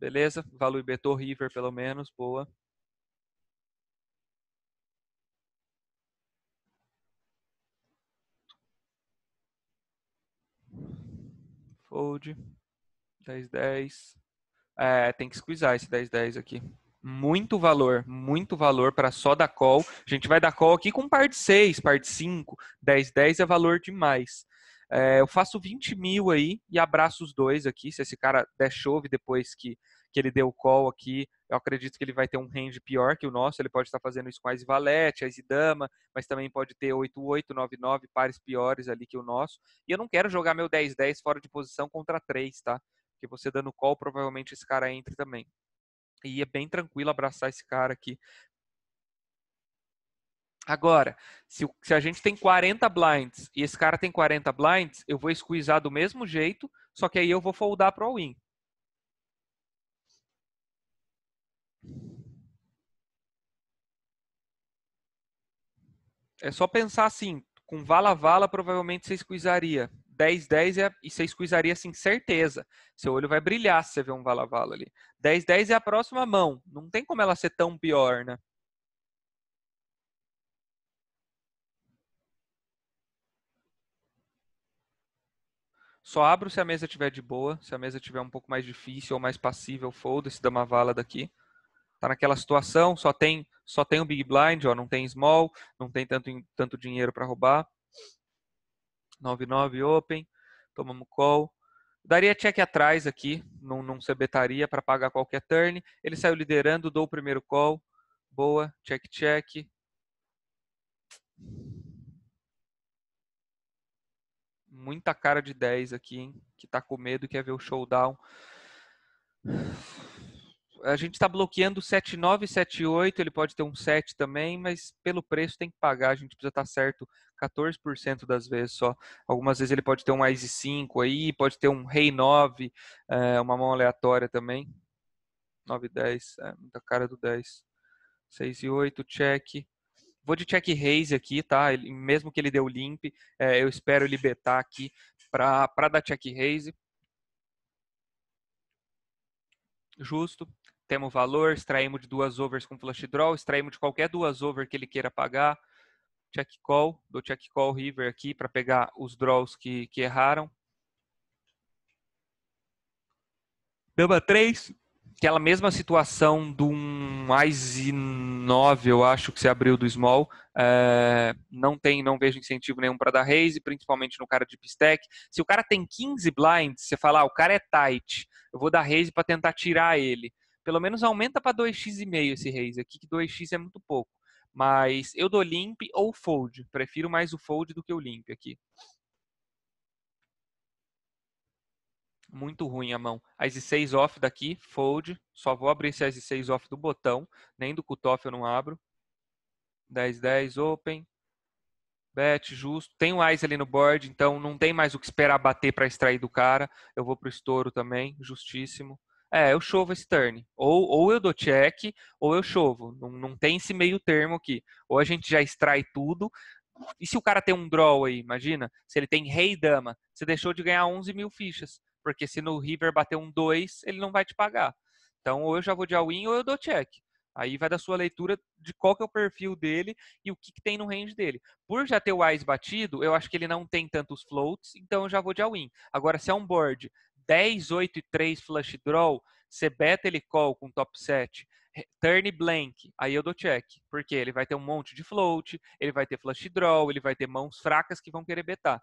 Beleza? Value Beto River, pelo menos. Boa. Fold. 10, 10. É, tem que squeezar esse 10, 10 aqui muito valor, muito valor para só dar call. A gente vai dar call aqui com par de 6, par de 5, 10, 10 é valor demais. É, eu faço 20 mil aí e abraço os dois aqui. Se esse cara der chove depois que, que ele deu o call aqui, eu acredito que ele vai ter um range pior que o nosso. Ele pode estar fazendo isso com a Valete, a Dama, mas também pode ter 8, 8, 9, 9 pares piores ali que o nosso. E eu não quero jogar meu 10-10 fora de posição contra 3, tá? Porque você dando call, provavelmente esse cara entre também. E é bem tranquilo abraçar esse cara aqui. Agora, se, se, a gente tem 40 blinds e esse cara tem 40 blinds, eu vou squeezar do mesmo jeito, só que aí eu vou foldar para o win. É só pensar assim, com vala-vala provavelmente você squeezaria. 10, 10 é, e você esquizaria assim, certeza. Seu olho vai brilhar se você ver um vala vala ali. 10, 10 é a próxima mão. Não tem como ela ser tão pior, né? Só abro se a mesa tiver de boa, se a mesa tiver um pouco mais difícil ou mais passível, foda-se da vala daqui. Tá naquela situação, só tem só tem o big blind, ó, não tem small, não tem tanto tanto dinheiro para roubar. 99 open, tomamos call. Daria check atrás aqui, não, não se betaria para pagar qualquer turn. Ele saiu liderando, dou o primeiro call. Boa, check, check. Muita cara de 10 aqui, hein? Que tá com medo, quer ver o showdown a gente está bloqueando 79, 78, ele pode ter um 7 também, mas pelo preço tem que pagar, a gente precisa estar tá certo 14% das vezes só. Algumas vezes ele pode ter um Ace 5 aí, pode ter um Rei 9, é, uma mão aleatória também. 9 10, é, muita cara do 10. 6 e 8, check. Vou de check raise aqui, tá? Ele, mesmo que ele deu limp, é, eu espero ele betar aqui para dar check raise. Justo temos valor, extraímos de duas overs com flush draw, extraímos de qualquer duas over que ele queira pagar, check call, do check call river aqui para pegar os draws que, que erraram. Dama 3, aquela mesma situação de um ICE 9, eu acho, que você abriu do small. É, não tem, não vejo incentivo nenhum para dar raise, principalmente no cara de pistec. Se o cara tem 15 blinds, você fala, ah, o cara é tight, eu vou dar raise para tentar tirar ele. Pelo menos aumenta para 2x e meio esse raise aqui, que 2x é muito pouco. Mas eu dou limp ou fold. Prefiro mais o fold do que o limp aqui. Muito ruim a mão. As 6 off daqui, fold. Só vou abrir esse as 6 off do botão. Nem do cutoff eu não abro. 10, 10, open. Bet, justo. Tem o eyes ali no board, então não tem mais o que esperar bater para extrair do cara. Eu vou pro estouro também, justíssimo é, eu chovo esse turn. Ou, ou eu dou check, ou eu chovo. Não, não tem esse meio termo aqui. Ou a gente já extrai tudo. E se o cara tem um draw aí, imagina? Se ele tem rei e dama, você deixou de ganhar 11 mil fichas. Porque se no river bater um 2, ele não vai te pagar. Então, ou eu já vou de all-in, ou eu dou check. Aí vai da sua leitura de qual que é o perfil dele e o que, que tem no range dele. Por já ter o Wise batido, eu acho que ele não tem tantos floats, então eu já vou de all-in. Agora, se é um board 10, 8 e 3 flush draw, você beta ele call com top set, turn blank, aí eu dou check. Porque ele vai ter um monte de float, ele vai ter flush draw, ele vai ter mãos fracas que vão querer betar.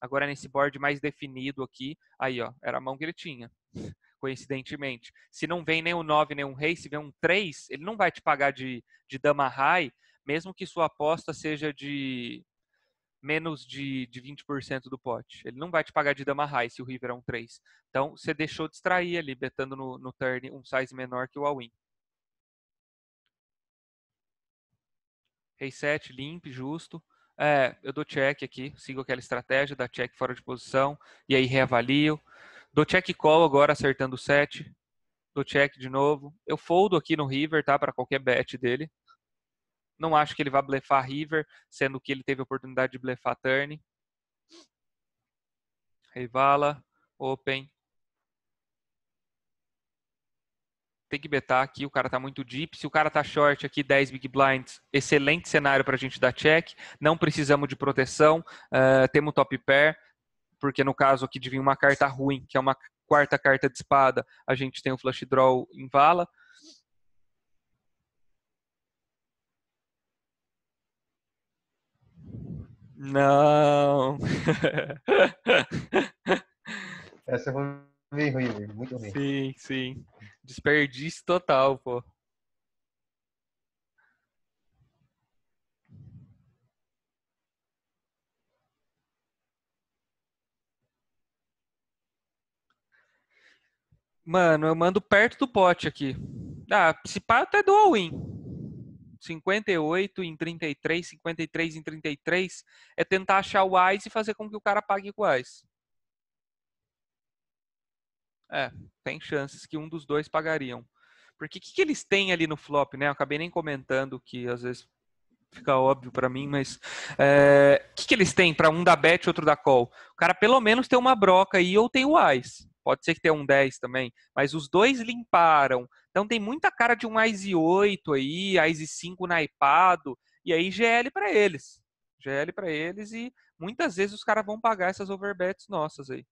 Agora nesse board mais definido aqui, aí ó, era a mão que ele tinha. Coincidentemente. Se não vem nem um 9, nem um rei, se vem um 3, ele não vai te pagar de, de dama high, mesmo que sua aposta seja de menos de, de 20% do pote. Ele não vai te pagar de dama high se o river é um 3. Então, você deixou de extrair ali, betando no, no turn um size menor que o all-in. Rei 7, limp, justo. É, eu dou check aqui, sigo aquela estratégia, dá check fora de posição, e aí reavalio. Dou check call agora, acertando o 7. Dou check de novo. Eu foldo aqui no river, tá? Para qualquer bet dele. Não acho que ele vá blefar River, sendo que ele teve a oportunidade de blefar Turn. Rivala, Open. Tem que betar aqui, o cara tá muito deep. Se o cara tá short aqui, 10 big blinds, excelente cenário para a gente dar check. Não precisamos de proteção, uh, temos top pair, porque no caso aqui de vir uma carta ruim, que é uma quarta carta de espada, a gente tem o um flush draw em vala. Não. Essa foi bem ruim, muito ruim. Sim, sim. Desperdício total, pô. Mano, eu mando perto do pote aqui. Ah, se pá, até do all-in. 58 em 33, 53 em 33, é tentar achar o AIS e fazer com que o cara pague com o AIS. É, tem chances que um dos dois pagariam. Porque o que, que eles têm ali no flop, né? Eu acabei nem comentando que às vezes fica óbvio para mim, mas o é, que, que eles têm para um da bet e outro da call? O cara pelo menos tem uma broca aí ou tem o AIS. Pode ser que tenha um 10 também, mas os dois limparam. Então tem muita cara de um ISE 8 aí, ISE 5 naipado, e aí GL para eles. GL para eles e muitas vezes os caras vão pagar essas overbets nossas aí.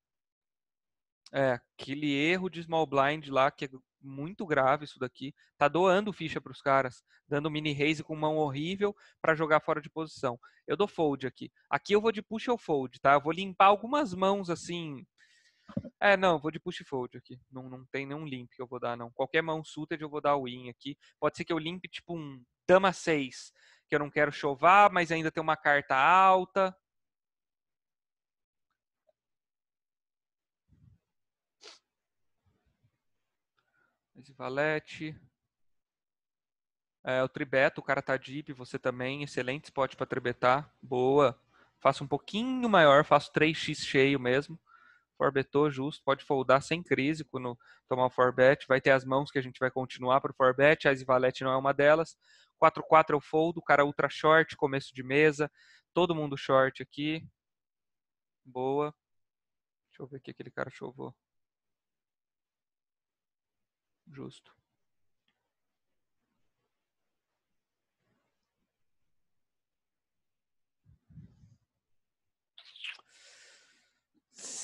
É, aquele erro de small blind lá, que é muito grave isso daqui. Tá doando ficha para os caras, dando mini raise com mão horrível para jogar fora de posição. Eu dou fold aqui. Aqui eu vou de push ou fold, tá? Eu vou limpar algumas mãos assim, é, não, vou de push fold aqui. Não, não tem nenhum limp que eu vou dar, não. Qualquer mão suited eu vou dar win aqui. Pode ser que eu limpe tipo um dama 6, que eu não quero chovar, mas ainda tem uma carta alta. Esse valete. É, o tribeto, o cara tá deep, você também. Excelente spot para tribetar. Boa. Faço um pouquinho maior, faço 3x cheio mesmo forbetou justo, pode foldar sem crise quando tomar o forbet, vai ter as mãos que a gente vai continuar para o forbet, a valete não é uma delas, 4-4 eu foldo, o cara ultra short, começo de mesa, todo mundo short aqui, boa, deixa eu ver o que aquele cara chovou, justo.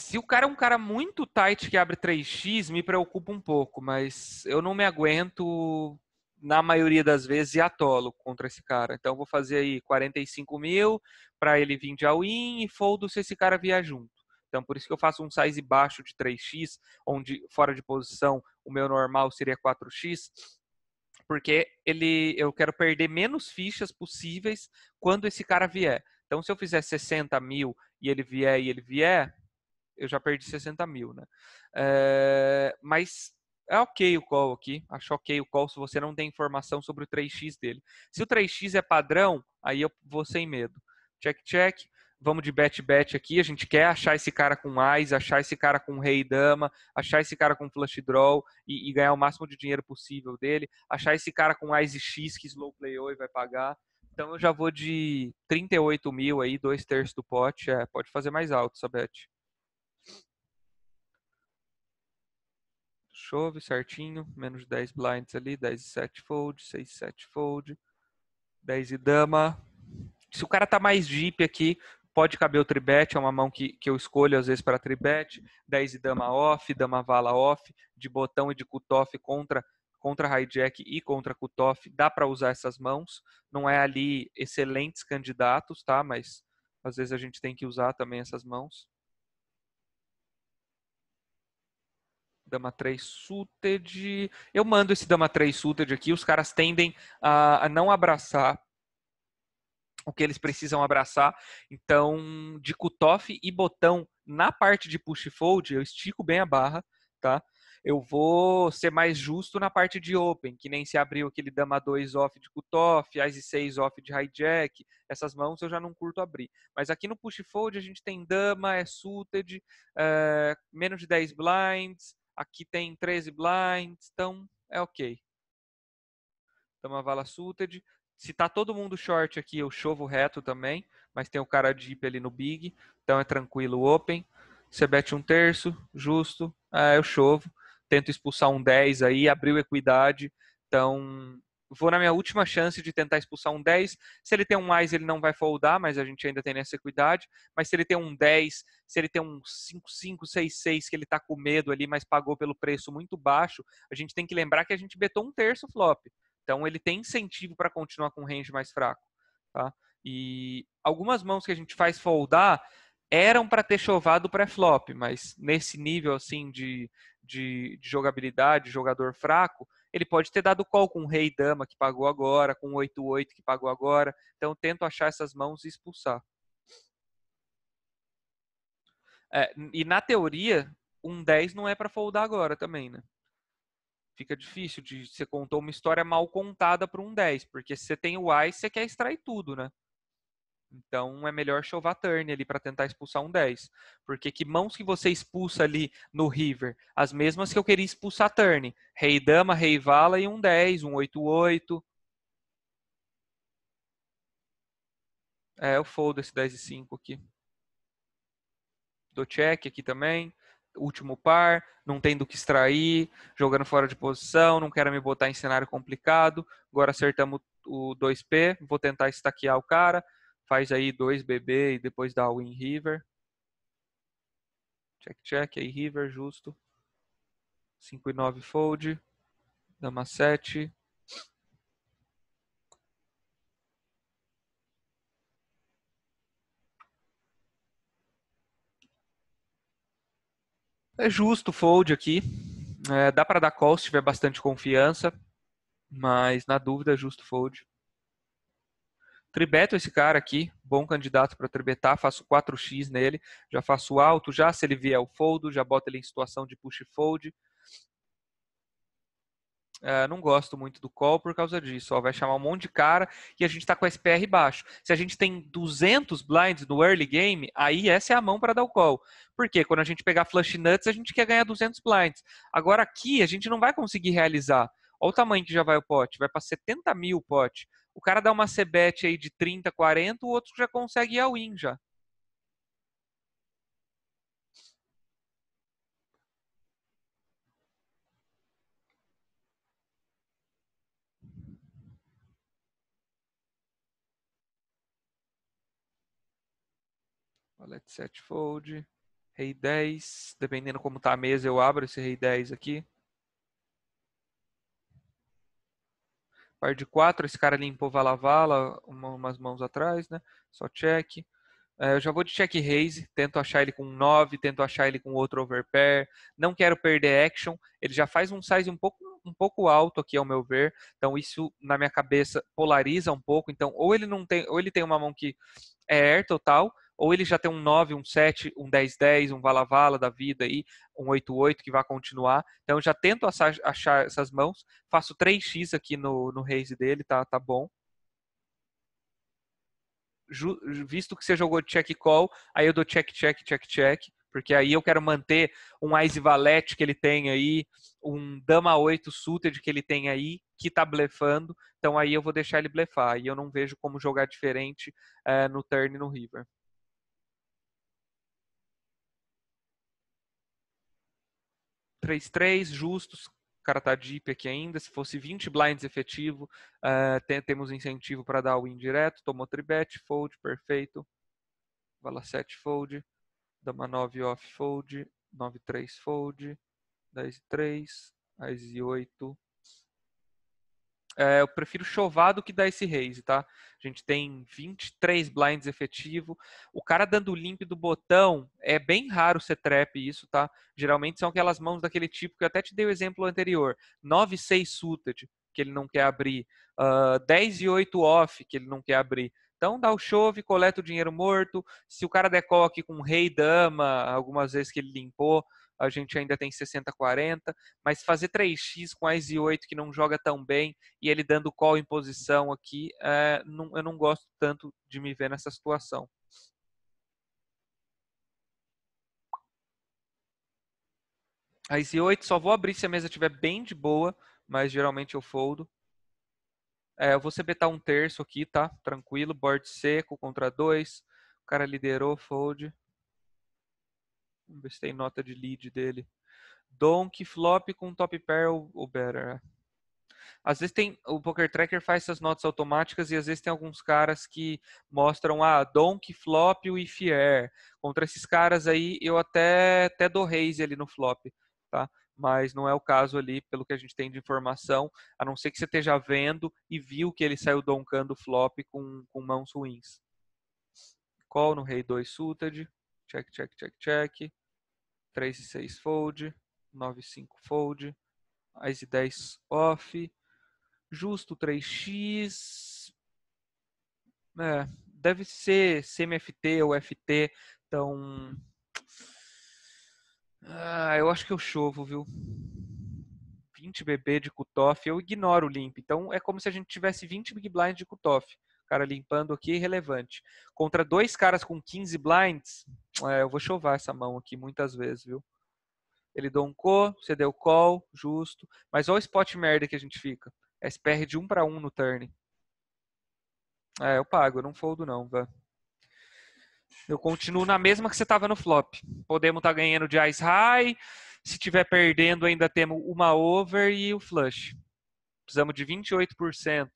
se o cara é um cara muito tight que abre 3x, me preocupa um pouco, mas eu não me aguento na maioria das vezes e atolo contra esse cara. Então vou fazer aí 45 mil para ele vir de all-in e foldo se esse cara vier junto. Então por isso que eu faço um size baixo de 3x, onde fora de posição o meu normal seria 4x, porque ele eu quero perder menos fichas possíveis quando esse cara vier. Então se eu fizer 60 mil e ele vier e ele vier, eu já perdi 60 mil, né? É, mas é ok o call aqui, acho ok o call se você não tem informação sobre o 3x dele. Se o 3x é padrão, aí eu vou sem medo. Check, check. Vamos de bet, bet aqui. A gente quer achar esse cara com ais, achar esse cara com rei e dama, achar esse cara com flush draw e, e, ganhar o máximo de dinheiro possível dele, achar esse cara com ais e x que slow playou e vai pagar. Então eu já vou de 38 mil aí, dois terços do pote. É, pode fazer mais alto essa bet. Chove certinho, menos 10 blinds ali, 10 e 7 fold, 6 e 7 fold, 10 e dama. Se o cara tá mais deep aqui, pode caber o tribete, é uma mão que, que eu escolho às vezes para tribete. 10 e dama off, dama vala off, de botão e de cutoff contra contra hijack e contra cutoff, dá para usar essas mãos, não é ali excelentes candidatos, tá, mas às vezes a gente tem que usar também essas mãos. Dama 3 Suited. Eu mando esse Dama 3 Suited aqui. Os caras tendem a, a, não abraçar o que eles precisam abraçar. Então, de cutoff e botão na parte de push fold, eu estico bem a barra, tá? Eu vou ser mais justo na parte de open, que nem se abriu aquele dama 2 off de cutoff, as 6 off de hijack, essas mãos eu já não curto abrir. Mas aqui no push fold a gente tem dama, é suited, é, menos de 10 blinds, Aqui tem 13 blinds, então é ok. Então a vala suited. Se tá todo mundo short aqui, eu chovo reto também, mas tem o cara deep ali no big, então é tranquilo open. Você bete um terço, justo, ah, eu chovo. Tento expulsar um 10 aí, abriu equidade, então vou na minha última chance de tentar expulsar um 10. Se ele tem um mais, ele não vai foldar, mas a gente ainda tem essa equidade. Mas se ele tem um 10, se ele tem um 5, 5, 6, 6, que ele está com medo ali, mas pagou pelo preço muito baixo, a gente tem que lembrar que a gente betou um terço flop. Então ele tem incentivo para continuar com um range mais fraco. Tá? E algumas mãos que a gente faz foldar eram para ter chovado pré-flop, mas nesse nível assim de, de, de jogabilidade, jogador fraco, ele pode ter dado call com o rei dama que pagou agora, com o 8 que pagou agora. Então tento achar essas mãos e expulsar. É, e na teoria, um 10 não é para foldar agora também, né? Fica difícil de você contou uma história mal contada para um 10, porque se você tem o AIS, você quer extrair tudo, né? Então é melhor chovar turn ali para tentar expulsar um 10. Porque que mãos que você expulsa ali no River? As mesmas que eu queria expulsar turn. Rei dama, rei vala e um 10, um 8 8. É, eu fold esse 10 e 5 aqui. Dou check aqui também. Último par, não tendo que extrair, jogando fora de posição, não quero me botar em cenário complicado. Agora acertamos o 2P, vou tentar estaquear o cara Faz aí 2BB e depois dá win river. Check, check, aí river, justo. 5 e 9 fold. Dama 7. É justo fold aqui. É, dá para dar call se tiver bastante confiança, mas na dúvida é justo fold. Tribeto esse cara aqui, bom candidato para tribetar, faço 4x nele, já faço alto, já se ele vier o foldo, já boto ele em situação de push fold. É, não gosto muito do call por causa disso. Ó, vai chamar um monte de cara e a gente está com a SPR baixo. Se a gente tem 200 blinds no early game, aí essa é a mão para dar o call. Porque quando a gente pegar flush nuts, a gente quer ganhar 200 blinds. Agora aqui, a gente não vai conseguir realizar. Olha o tamanho que já vai o pote, vai para 70 mil o pote. O cara dá uma cebete aí de 30, 40, o outro já consegue ir ao in já. Let set fold, rei 10, dependendo como tá a mesa eu abro esse rei 10 aqui. par de quatro, esse cara limpou vala-vala, uma, umas mãos atrás, né? Só check. É, eu já vou de check raise, tento achar ele com 9, tento achar ele com outro overpair. Não quero perder action. Ele já faz um size um pouco, um pouco alto aqui, ao meu ver. Então, isso na minha cabeça polariza um pouco. Então, ou ele não tem, ou ele tem uma mão que é air total, ou ele já tem um 9, um 7, um 10-10, um vala-vala da vida aí, um 8-8 que vai continuar. Então, eu já tento achar essas mãos. Faço 3x aqui no, no raise dele, tá, tá bom. Ju, visto que você jogou check call, aí eu dou check, check, check, check. Porque aí eu quero manter um Ice Valete que ele tem aí, um Dama 8 Suited que ele tem aí, que tá blefando. Então aí eu vou deixar ele blefar. E eu não vejo como jogar diferente é, no turn e no river. 3-3, justos, O cara tá deep aqui ainda. Se fosse 20 blinds efetivo, uh, eh, tem, temos incentivo para dar o win direto. Tomou tribet, fold, perfeito. Vala 7, fold. Dama 9 off, fold. 9-3, fold. 10-3, As 8, é, eu prefiro chovar do que dar esse raise, tá? A gente tem 23 blinds efetivo. O cara dando limp do botão é bem raro ser trap isso, tá? Geralmente são aquelas mãos daquele tipo que eu até te dei o exemplo anterior. 9 6 suited, que ele não quer abrir. Uh, ah, 10 e 8 off, que ele não quer abrir. Então dá o chove, coleta o dinheiro morto. Se o cara der aqui com rei, dama, algumas vezes que ele limpou, a gente ainda tem 60-40, mas fazer 3x com Ice 8 que não joga tão bem e ele dando call em posição aqui, é, não, eu não gosto tanto de me ver nessa situação. Ice 8 só vou abrir se a mesa estiver bem de boa, mas geralmente eu foldo. É, eu vou CBtar um terço aqui, tá? Tranquilo, board seco contra dois. O cara liderou, fold. Vamos ver se tem nota de lead dele. Donk, flop com top pair ou, ou better. Né? Às vezes tem. O Poker Tracker faz essas notas automáticas e às vezes tem alguns caras que mostram ah, Donk, flop e Fier. Contra esses caras aí, eu até, até dou raise ali no flop. Tá? mas não é o caso ali, pelo que a gente tem de informação, a não ser que você esteja vendo e viu que ele saiu doncando flop com, com mãos ruins. Call no rei 2 suited, check, check, check, check. 3 e 6 fold, 9 e 5 fold, as e 10 off, justo 3x, é, né, deve ser CMFT ou FT, então ah, eu acho que eu chovo, viu? 20 BB de cutoff, eu ignoro o limp. Então é como se a gente tivesse 20 big blinds de cutoff. Cara limpando aqui, irrelevante. Contra dois caras com 15 blinds, é, eu vou chovar essa mão aqui muitas vezes, viu? Ele doncou, você deu call, justo. Mas olha o spot merda que a gente fica. É SPR de 1 um para 1 um no turn. É, eu pago, eu não foldo não, velho. Eu continuo na mesma que você estava no flop. Podemos estar tá ganhando de ice high. Se tiver perdendo, ainda temos uma over e o flush. Precisamos de 28%.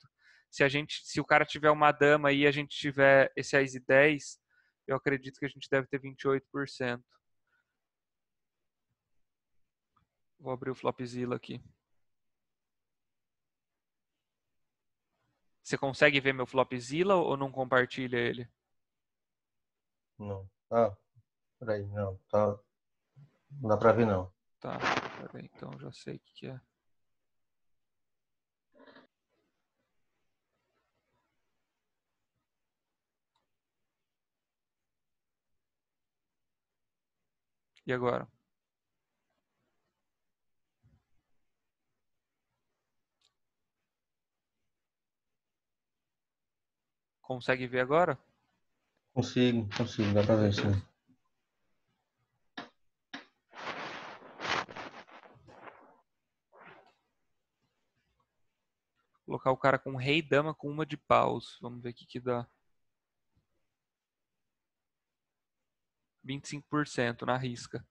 Se a gente, se o cara tiver uma dama e a gente tiver esse ice 10, eu acredito que a gente deve ter 28%. Vou abrir o Flopzilla aqui. Você consegue ver meu Flopzilla ou não compartilha ele? Não. Ah, peraí, não. Tá... Não dá pra ver, não. Tá, peraí, então já sei o que, que é. E agora? Consegue ver agora? Consigo, consigo, dá para ver sim. Vou colocar o cara com rei e dama com uma de paus. Vamos ver o que, que dá. 25% na risca.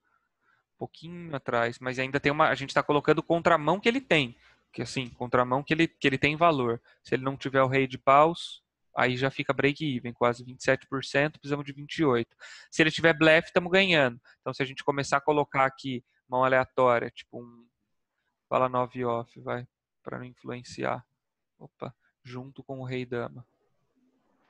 Um pouquinho atrás, mas ainda tem uma. A gente está colocando contramão que ele tem. Que assim, contramão que ele, que ele tem valor. Se ele não tiver o rei de paus, aí já fica break-even, quase 27%, precisamos de 28%. Se ele tiver blefe, estamos ganhando. Então, se a gente começar a colocar aqui mão aleatória, tipo um. Fala 9 off, vai, para não influenciar. Opa, junto com o rei dama.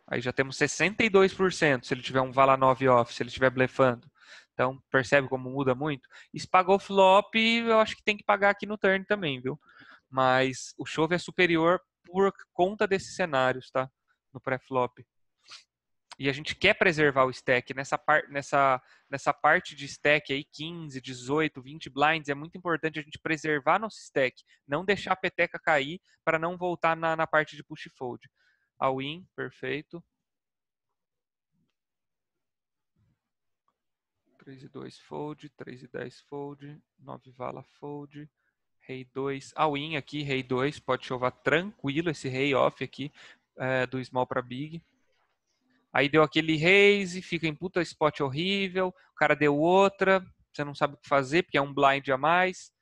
Aí já temos 62% se ele tiver um Vala 9 off, se ele estiver blefando. Então, percebe como muda muito? Espagou flop, eu acho que tem que pagar aqui no turn também, viu? Mas o Chove é superior por conta desses cenários, tá? No pré-flop. E a gente quer preservar o stack. Nessa, par nessa, nessa parte de stack aí, 15, 18, 20 blinds, é muito importante a gente preservar nosso stack. Não deixar a peteca cair para não voltar na, na parte de push-fold. All in, perfeito. 3 e 2 fold, 3 e 10 fold, 9 vala fold, rei 2, all in aqui, rei 2, pode chovar tranquilo esse rei off aqui, é, do small para big. Aí deu aquele raise, fica em puta spot horrível, o cara deu outra, você não sabe o que fazer, porque é um blind a mais.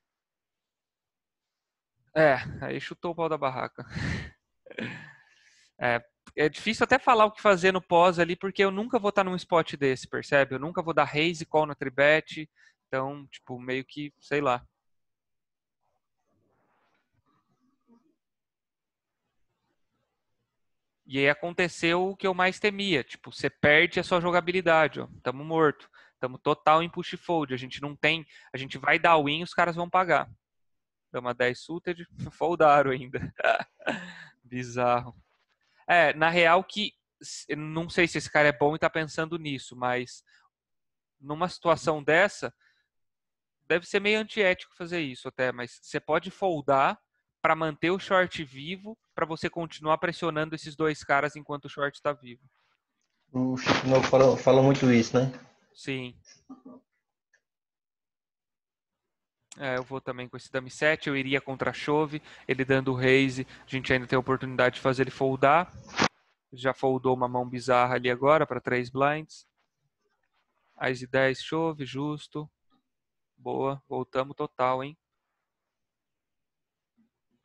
É, aí chutou o pau da barraca. É, é difícil até falar o que fazer no pós ali, porque eu nunca vou estar num spot desse, percebe? Eu nunca vou dar raise call na tribet. Então, tipo, meio que, sei lá. E aí aconteceu o que eu mais temia, tipo, você perde a sua jogabilidade, ó. Tamo morto. Tamo total em push fold, a gente não tem, a gente vai dar win, os caras vão pagar. Dama 10 suited, foldaram ainda. Bizarro. É, na real que não sei se esse cara é bom e tá pensando nisso, mas numa situação dessa deve ser meio antiético fazer isso até, mas você pode foldar para manter o short vivo, para você continuar pressionando esses dois caras enquanto o short está vivo. O Chico Novo fala, fala muito isso, né? Sim. É, eu vou também com esse Dami 7, eu iria contra a Chove, ele dando o raise, a gente ainda tem a oportunidade de fazer ele foldar. Já foldou uma mão bizarra ali agora para três blinds. As 10 Chove, justo. Boa, voltamos total, hein?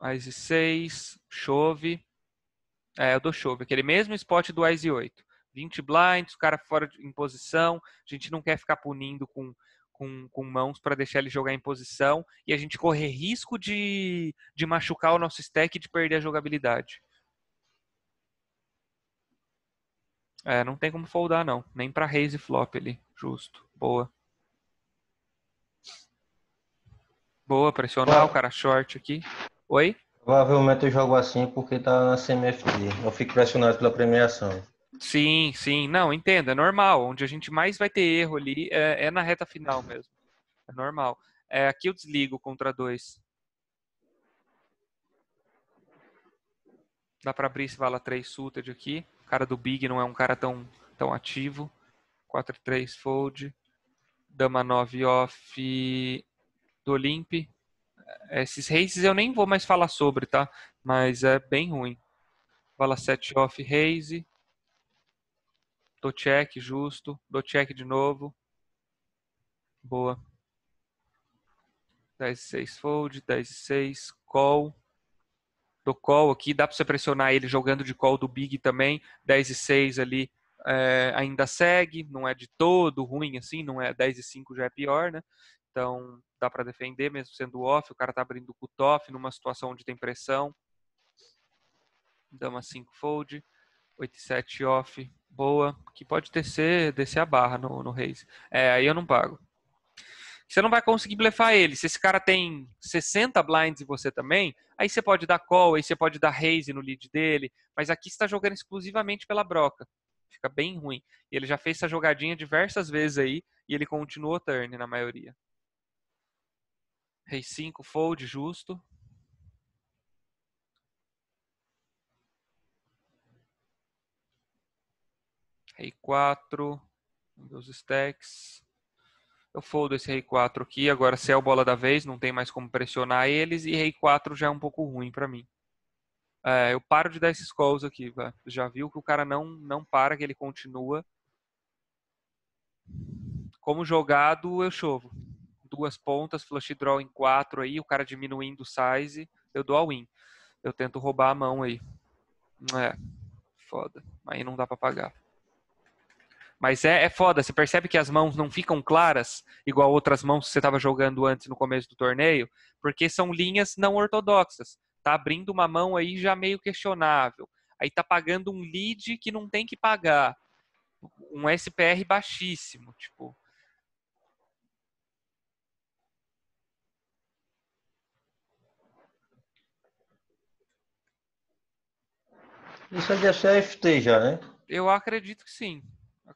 As 6, Chove. É, eu dou Chove, aquele mesmo spot do As 8. 20 blinds, o cara fora de, em posição, a gente não quer ficar punindo com com, com mãos para deixar ele jogar em posição e a gente correr risco de, de machucar o nosso stack e de perder a jogabilidade. É, não tem como foldar, não. Nem para raise e flop ali. Justo. Boa. Boa, pressionar o cara short aqui. Oi? Provavelmente eu jogo assim porque tá na CMFD. Eu fico pressionado pela premiação. Sim, sim. Não, entenda, é normal. Onde a gente mais vai ter erro ali é, é na reta final mesmo. É normal. É, aqui eu desligo contra 2. Dá para abrir esse vala 3 suited aqui. O cara do Big não é um cara tão, tão ativo. 4 3 fold. Dama 9 off do Olimp. É, esses raises eu nem vou mais falar sobre, tá? Mas é bem ruim. Vala 7 off raise. Dou check, justo. Dou check de novo. Boa. 10 e 6 fold, 10 e 6, call. Dou call aqui, dá pra você pressionar ele jogando de call do big também. 10 e 6 ali é, ainda segue, não é de todo ruim assim, não é 10 e 5 já é pior, né? Então dá pra defender mesmo sendo off, o cara tá abrindo o cutoff numa situação onde tem pressão. Dama 5 fold, 8 e 7 off, boa, que pode descer, descer a barra no, no raise É, aí eu não pago. Você não vai conseguir blefar ele. Se esse cara tem 60 blinds e você também, aí você pode dar call, aí você pode dar raise no lead dele, mas aqui está jogando exclusivamente pela broca. Fica bem ruim. E ele já fez essa jogadinha diversas vezes aí e ele continuou turn na maioria. Rei 5, fold, justo. rei 4 vamos stacks. Eu foldo esse rei 4 aqui, agora se é o bola da vez, não tem mais como pressionar eles, e rei 4 já é um pouco ruim para mim. É, eu paro de dar esses calls aqui, já viu que o cara não, não para, que ele continua. Como jogado, eu chovo. Duas pontas, flush draw em quatro aí, o cara diminuindo o size, eu dou a win. Eu tento roubar a mão aí. É, foda. Aí não dá pra pagar. Mas é, é foda, você percebe que as mãos não ficam claras, igual outras mãos que você estava jogando antes no começo do torneio, porque são linhas não ortodoxas. Tá abrindo uma mão aí já meio questionável. Aí tá pagando um lead que não tem que pagar. Um SPR baixíssimo, tipo. Isso é de CFT já, né? Eu acredito que sim.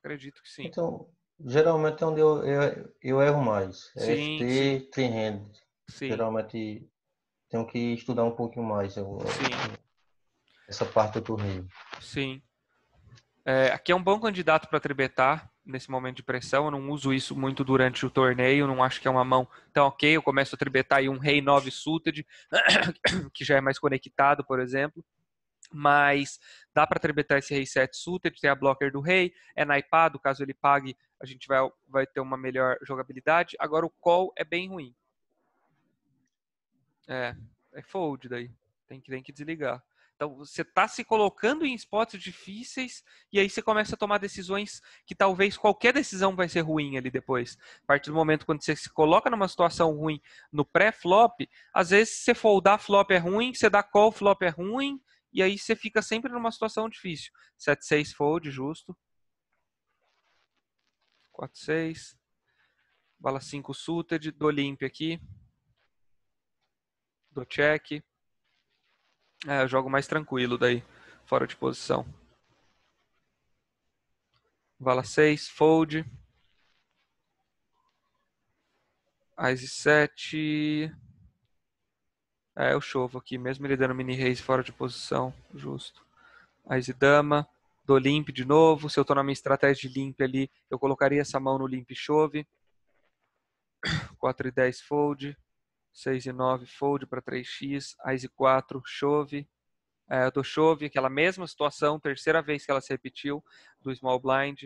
Acredito que sim. Então, geralmente é onde eu, eu, eu erro mais. É sim, FT, sim. Trend. Sim. Geralmente tenho que estudar um pouquinho mais eu, sim. essa parte do torneio. Sim. É, aqui é um bom candidato para tribetar nesse momento de pressão. Eu não uso isso muito durante o torneio. Não acho que é uma mão tão ok. Eu começo a tribetar aí um rei 9 suited, que já é mais conectado, por exemplo mas dá para tributar esse rei 7 suited, tem a blocker do rei, é naipado, caso ele pague, a gente vai, vai ter uma melhor jogabilidade. Agora o call é bem ruim. É, é fold daí. Tem que, tem que desligar. Então você está se colocando em spots difíceis e aí você começa a tomar decisões que talvez qualquer decisão vai ser ruim ali depois. A partir do momento quando você se coloca numa situação ruim no pré-flop, às vezes você foldar flop é ruim, você dá call flop é ruim e aí você fica sempre numa situação difícil. 7-6 fold, justo. 4-6. Bala 5 suited, do limp aqui. Do check. É, eu jogo mais tranquilo daí, fora de posição. Vala 6, fold. Ice 7. É, eu Chovo aqui, mesmo ele dando mini raise fora de posição, justo. A dama, do limp de novo. Se eu estou na minha estratégia de limp ali, eu colocaria essa mão no limp e chove. 4 e 10 fold, 6 e 9 fold para 3x, Ice 4 chove. É, dou chove, aquela mesma situação, terceira vez que ela se repetiu, do small blind.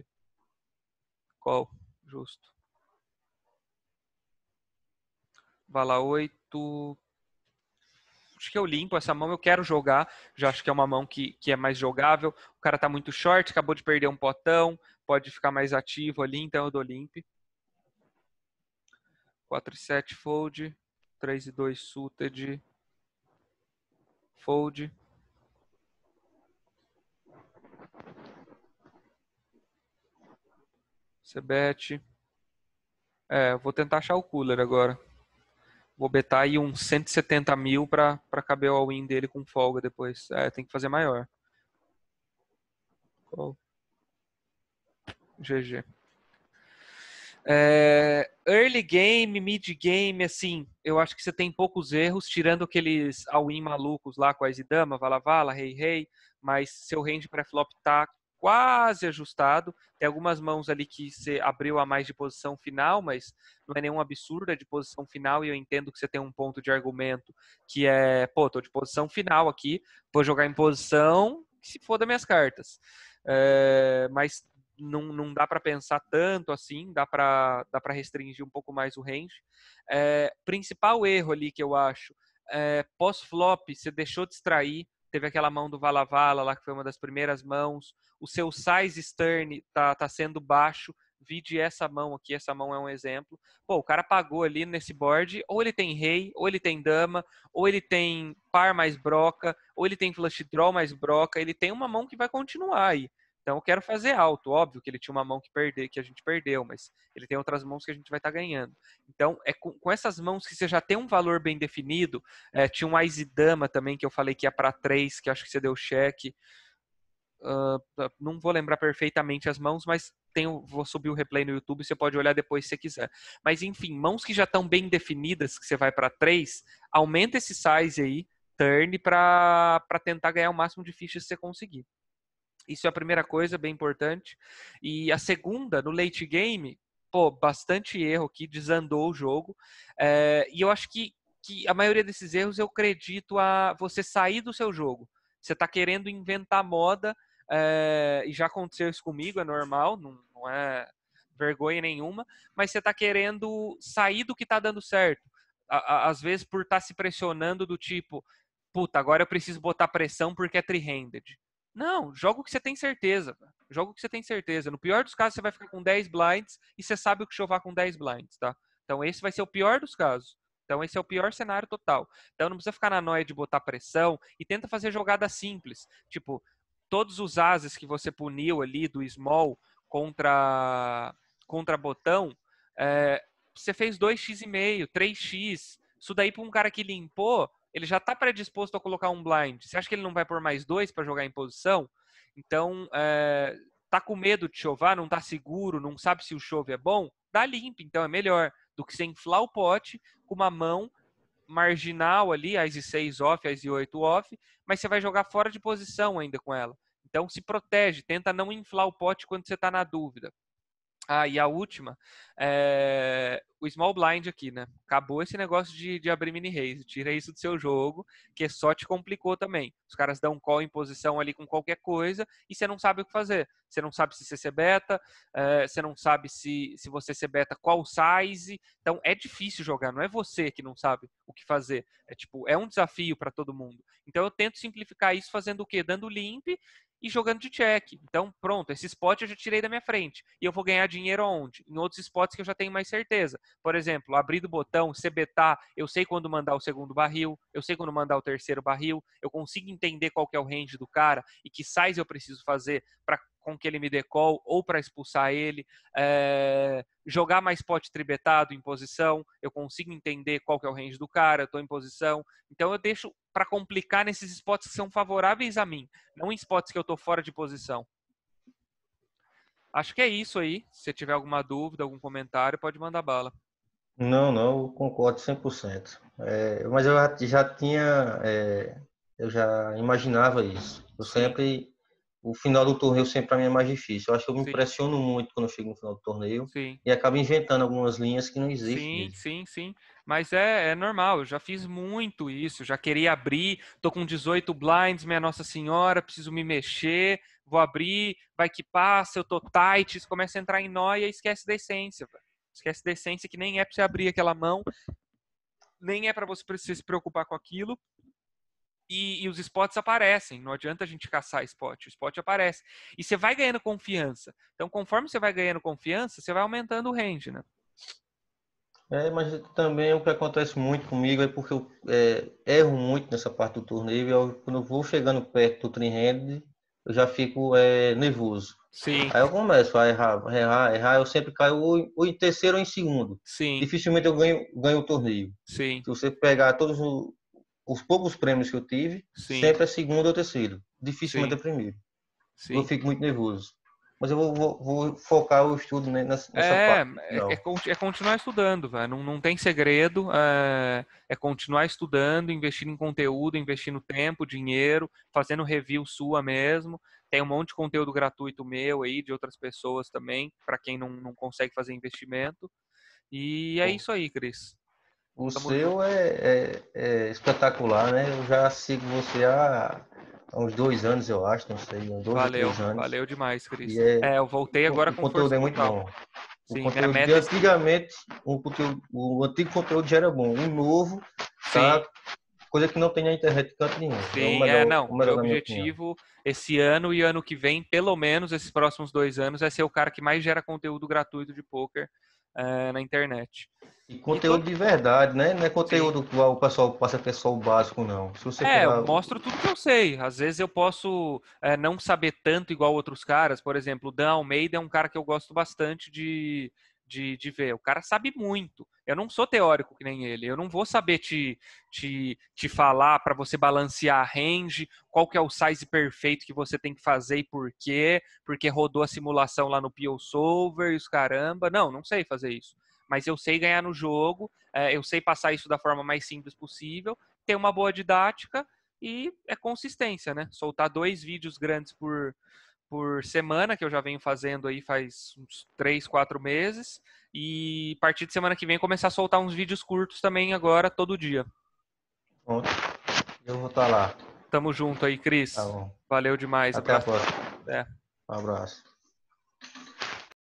Qual? justo. Vala 8, acho que eu limpo essa mão, eu quero jogar, já acho que é uma mão que, que é mais jogável. O cara tá muito short, acabou de perder um potão, pode ficar mais ativo ali, então eu dou limp. 4 e 7 fold, 3 e 2 suited, fold. Você bet. É, vou tentar achar o cooler agora vou betar aí uns 170 mil para caber o all-in dele com folga depois. É, tem que fazer maior. GG. É, early game, mid game, assim, eu acho que você tem poucos erros, tirando aqueles all-in malucos lá com a dama, Vala Vala, Rei Rei, mas seu range pré-flop tá quase ajustado. Tem algumas mãos ali que você abriu a mais de posição final, mas não é nenhum absurdo, é de posição final e eu entendo que você tem um ponto de argumento que é, pô, tô de posição final aqui, vou jogar em posição, que se foda minhas cartas. É, mas não, não dá para pensar tanto assim, dá para dá pra restringir um pouco mais o range. É, principal erro ali que eu acho, é, pós-flop, você deixou de extrair, teve aquela mão do Vala Vala lá, que foi uma das primeiras mãos. O seu size stern tá, tá sendo baixo. Vide essa mão aqui, essa mão é um exemplo. Pô, o cara pagou ali nesse board, ou ele tem rei, ou ele tem dama, ou ele tem par mais broca, ou ele tem flush draw mais broca, ele tem uma mão que vai continuar aí. Então eu quero fazer alto, óbvio que ele tinha uma mão que perder, que a gente perdeu, mas ele tem outras mãos que a gente vai estar tá ganhando. Então é com, com, essas mãos que você já tem um valor bem definido. É, tinha um Ice Dama também que eu falei que ia para três, que acho que você deu cheque. Uh, não vou lembrar perfeitamente as mãos, mas tenho, vou subir o replay no YouTube, você pode olhar depois se você quiser. Mas enfim, mãos que já estão bem definidas, que você vai para três, aumenta esse size aí, turn, para tentar ganhar o máximo de fichas que você conseguir. Isso é a primeira coisa, bem importante. E a segunda, no late game, pô, bastante erro aqui, desandou o jogo. É, e eu acho que, que a maioria desses erros eu acredito a você sair do seu jogo. Você está querendo inventar moda, é, e já aconteceu isso comigo, é normal, não, não é vergonha nenhuma, mas você está querendo sair do que está dando certo. À, às vezes, por estar tá se pressionando do tipo, puta, agora eu preciso botar pressão porque é three-handed. Não, joga o que você tem certeza. Joga o que você tem certeza. No pior dos casos, você vai ficar com 10 blinds e você sabe o que chovar com 10 blinds, tá? Então esse vai ser o pior dos casos. Então esse é o pior cenário total. Então não precisa ficar na noia de botar pressão e tenta fazer jogada simples. Tipo, todos os ases que você puniu ali do small contra contra botão, é, você fez 2x e meio, 3x. Isso daí para um cara que limpou, ele já está predisposto a colocar um blind. Você acha que ele não vai pôr mais dois para jogar em posição? Então, é, tá com medo de chovar, não tá seguro, não sabe se o chove é bom? Dá limpo, então é melhor do que você inflar o pote com uma mão marginal ali, as e 6 off, as e 8 off, mas você vai jogar fora de posição ainda com ela. Então se protege, tenta não inflar o pote quando você está na dúvida. Ah, e a última, é... o Small Blind aqui, né? Acabou esse negócio de, de abrir mini raise. Tira isso do seu jogo, que só te complicou também. Os caras dão um call em posição ali com qualquer coisa e você não sabe o que fazer. Você não sabe se você ser beta, é... você não sabe se, se você ser beta qual size. Então é difícil jogar, não é você que não sabe o que fazer. É tipo, é um desafio para todo mundo. Então eu tento simplificar isso fazendo o quê? Dando limp e jogando de check. Então, pronto, esse spot eu já tirei da minha frente. E eu vou ganhar dinheiro onde? Em outros spots que eu já tenho mais certeza. Por exemplo, abrir do botão, CBTAR, eu sei quando mandar o segundo barril, eu sei quando mandar o terceiro barril, eu consigo entender qual que é o range do cara e que size eu preciso fazer para com que ele me decol ou para expulsar ele, é, jogar mais pote tribetado em posição, eu consigo entender qual que é o range do cara, eu estou em posição, então eu deixo para complicar nesses spots que são favoráveis a mim, não em spots que eu estou fora de posição. Acho que é isso aí. Se tiver alguma dúvida, algum comentário, pode mandar bala. Não, não, concordo 100%. É, mas eu já tinha, é, eu já imaginava isso. Eu sempre, o final do torneio sempre para mim é mais difícil. Eu acho que eu me sim. impressiono muito quando eu chego no final do torneio sim. e acabo inventando algumas linhas que não existem. Sim, mesmo. sim, sim. Mas é, é normal, eu já fiz muito isso, já queria abrir, tô com 18 blinds, minha Nossa Senhora, preciso me mexer, vou abrir, vai que passa, eu tô tight, isso começa a entrar em nóia e esquece da essência. Véio. Esquece da essência que nem é para você abrir aquela mão, nem é para você se preocupar com aquilo. E, e, os spots aparecem. Não adianta a gente caçar spot, o spot aparece. E você vai ganhando confiança. Então, conforme você vai ganhando confiança, você vai aumentando o range, né? É, mas também o que acontece muito comigo é porque eu é, erro muito nessa parte do torneio. Eu, quando eu vou chegando perto do trem eu já fico é, nervoso. Sim. Aí eu começo a errar, errar, errar. Eu sempre caio ou, ou em terceiro ou em segundo. Sim. Dificilmente eu ganho, ganho o torneio. Sim. Se você pegar todos os, os poucos prêmios que eu tive, Sim. sempre é segundo ou terceiro. Dificilmente Sim. é primeiro. Sim. Eu fico muito nervoso mas eu vou, vou, vou focar o estudo né, nessa, é, parte. É, é, é, continuar estudando, velho não, não tem segredo. É, é continuar estudando, investindo em conteúdo, investindo tempo, dinheiro, fazendo review sua mesmo. Tem um monte de conteúdo gratuito meu aí, de outras pessoas também, para quem não, não consegue fazer investimento. E é Bom, isso aí, Cris. O Tamo seu é, é, é espetacular, né? Eu já sigo você há. A há uns dois anos, eu acho, não sei, uns dois valeu, dois anos. Valeu demais, Cris. É, é, eu voltei agora o, com o conteúdo é muito bom. O Sim, conteúdo de é antigamente, o, conteúdo, o antigo conteúdo já era bom. O novo, tá? Coisa que não tem na internet tanto canto nenhum. É Sim, é, o melhor, é não. O meu objetivo esse ano e ano que vem, pelo menos esses próximos dois anos, é ser o cara que mais gera conteúdo gratuito de poker eh, na internet. E conteúdo de verdade, né? Não é conteúdo sim. qual o pessoal passa ter é só o básico, não. é, eu mostro tudo que eu sei. Às vezes eu posso é, não saber tanto igual outros caras. Por exemplo, o Dan Almeida é um cara que eu gosto bastante de, de, de ver. O cara sabe muito. Eu não sou teórico que nem ele. Eu não vou saber te, te, te falar para você balancear a range, qual que é o size perfeito que você tem que fazer e por quê, porque rodou a simulação lá no PO Solver e os caramba. Não, não sei fazer isso mas eu sei ganhar no jogo, é, eu sei passar isso da forma mais simples possível, ter uma boa didática e é consistência, né? Soltar dois vídeos grandes por, por semana, que eu já venho fazendo aí faz uns três, quatro meses, e a partir de semana que vem começar a soltar uns vídeos curtos também agora, todo dia. Bom, eu vou estar tá lá. Tamo junto aí, Cris. Tá Valeu demais. Até abraço. a próxima. É. Um abraço.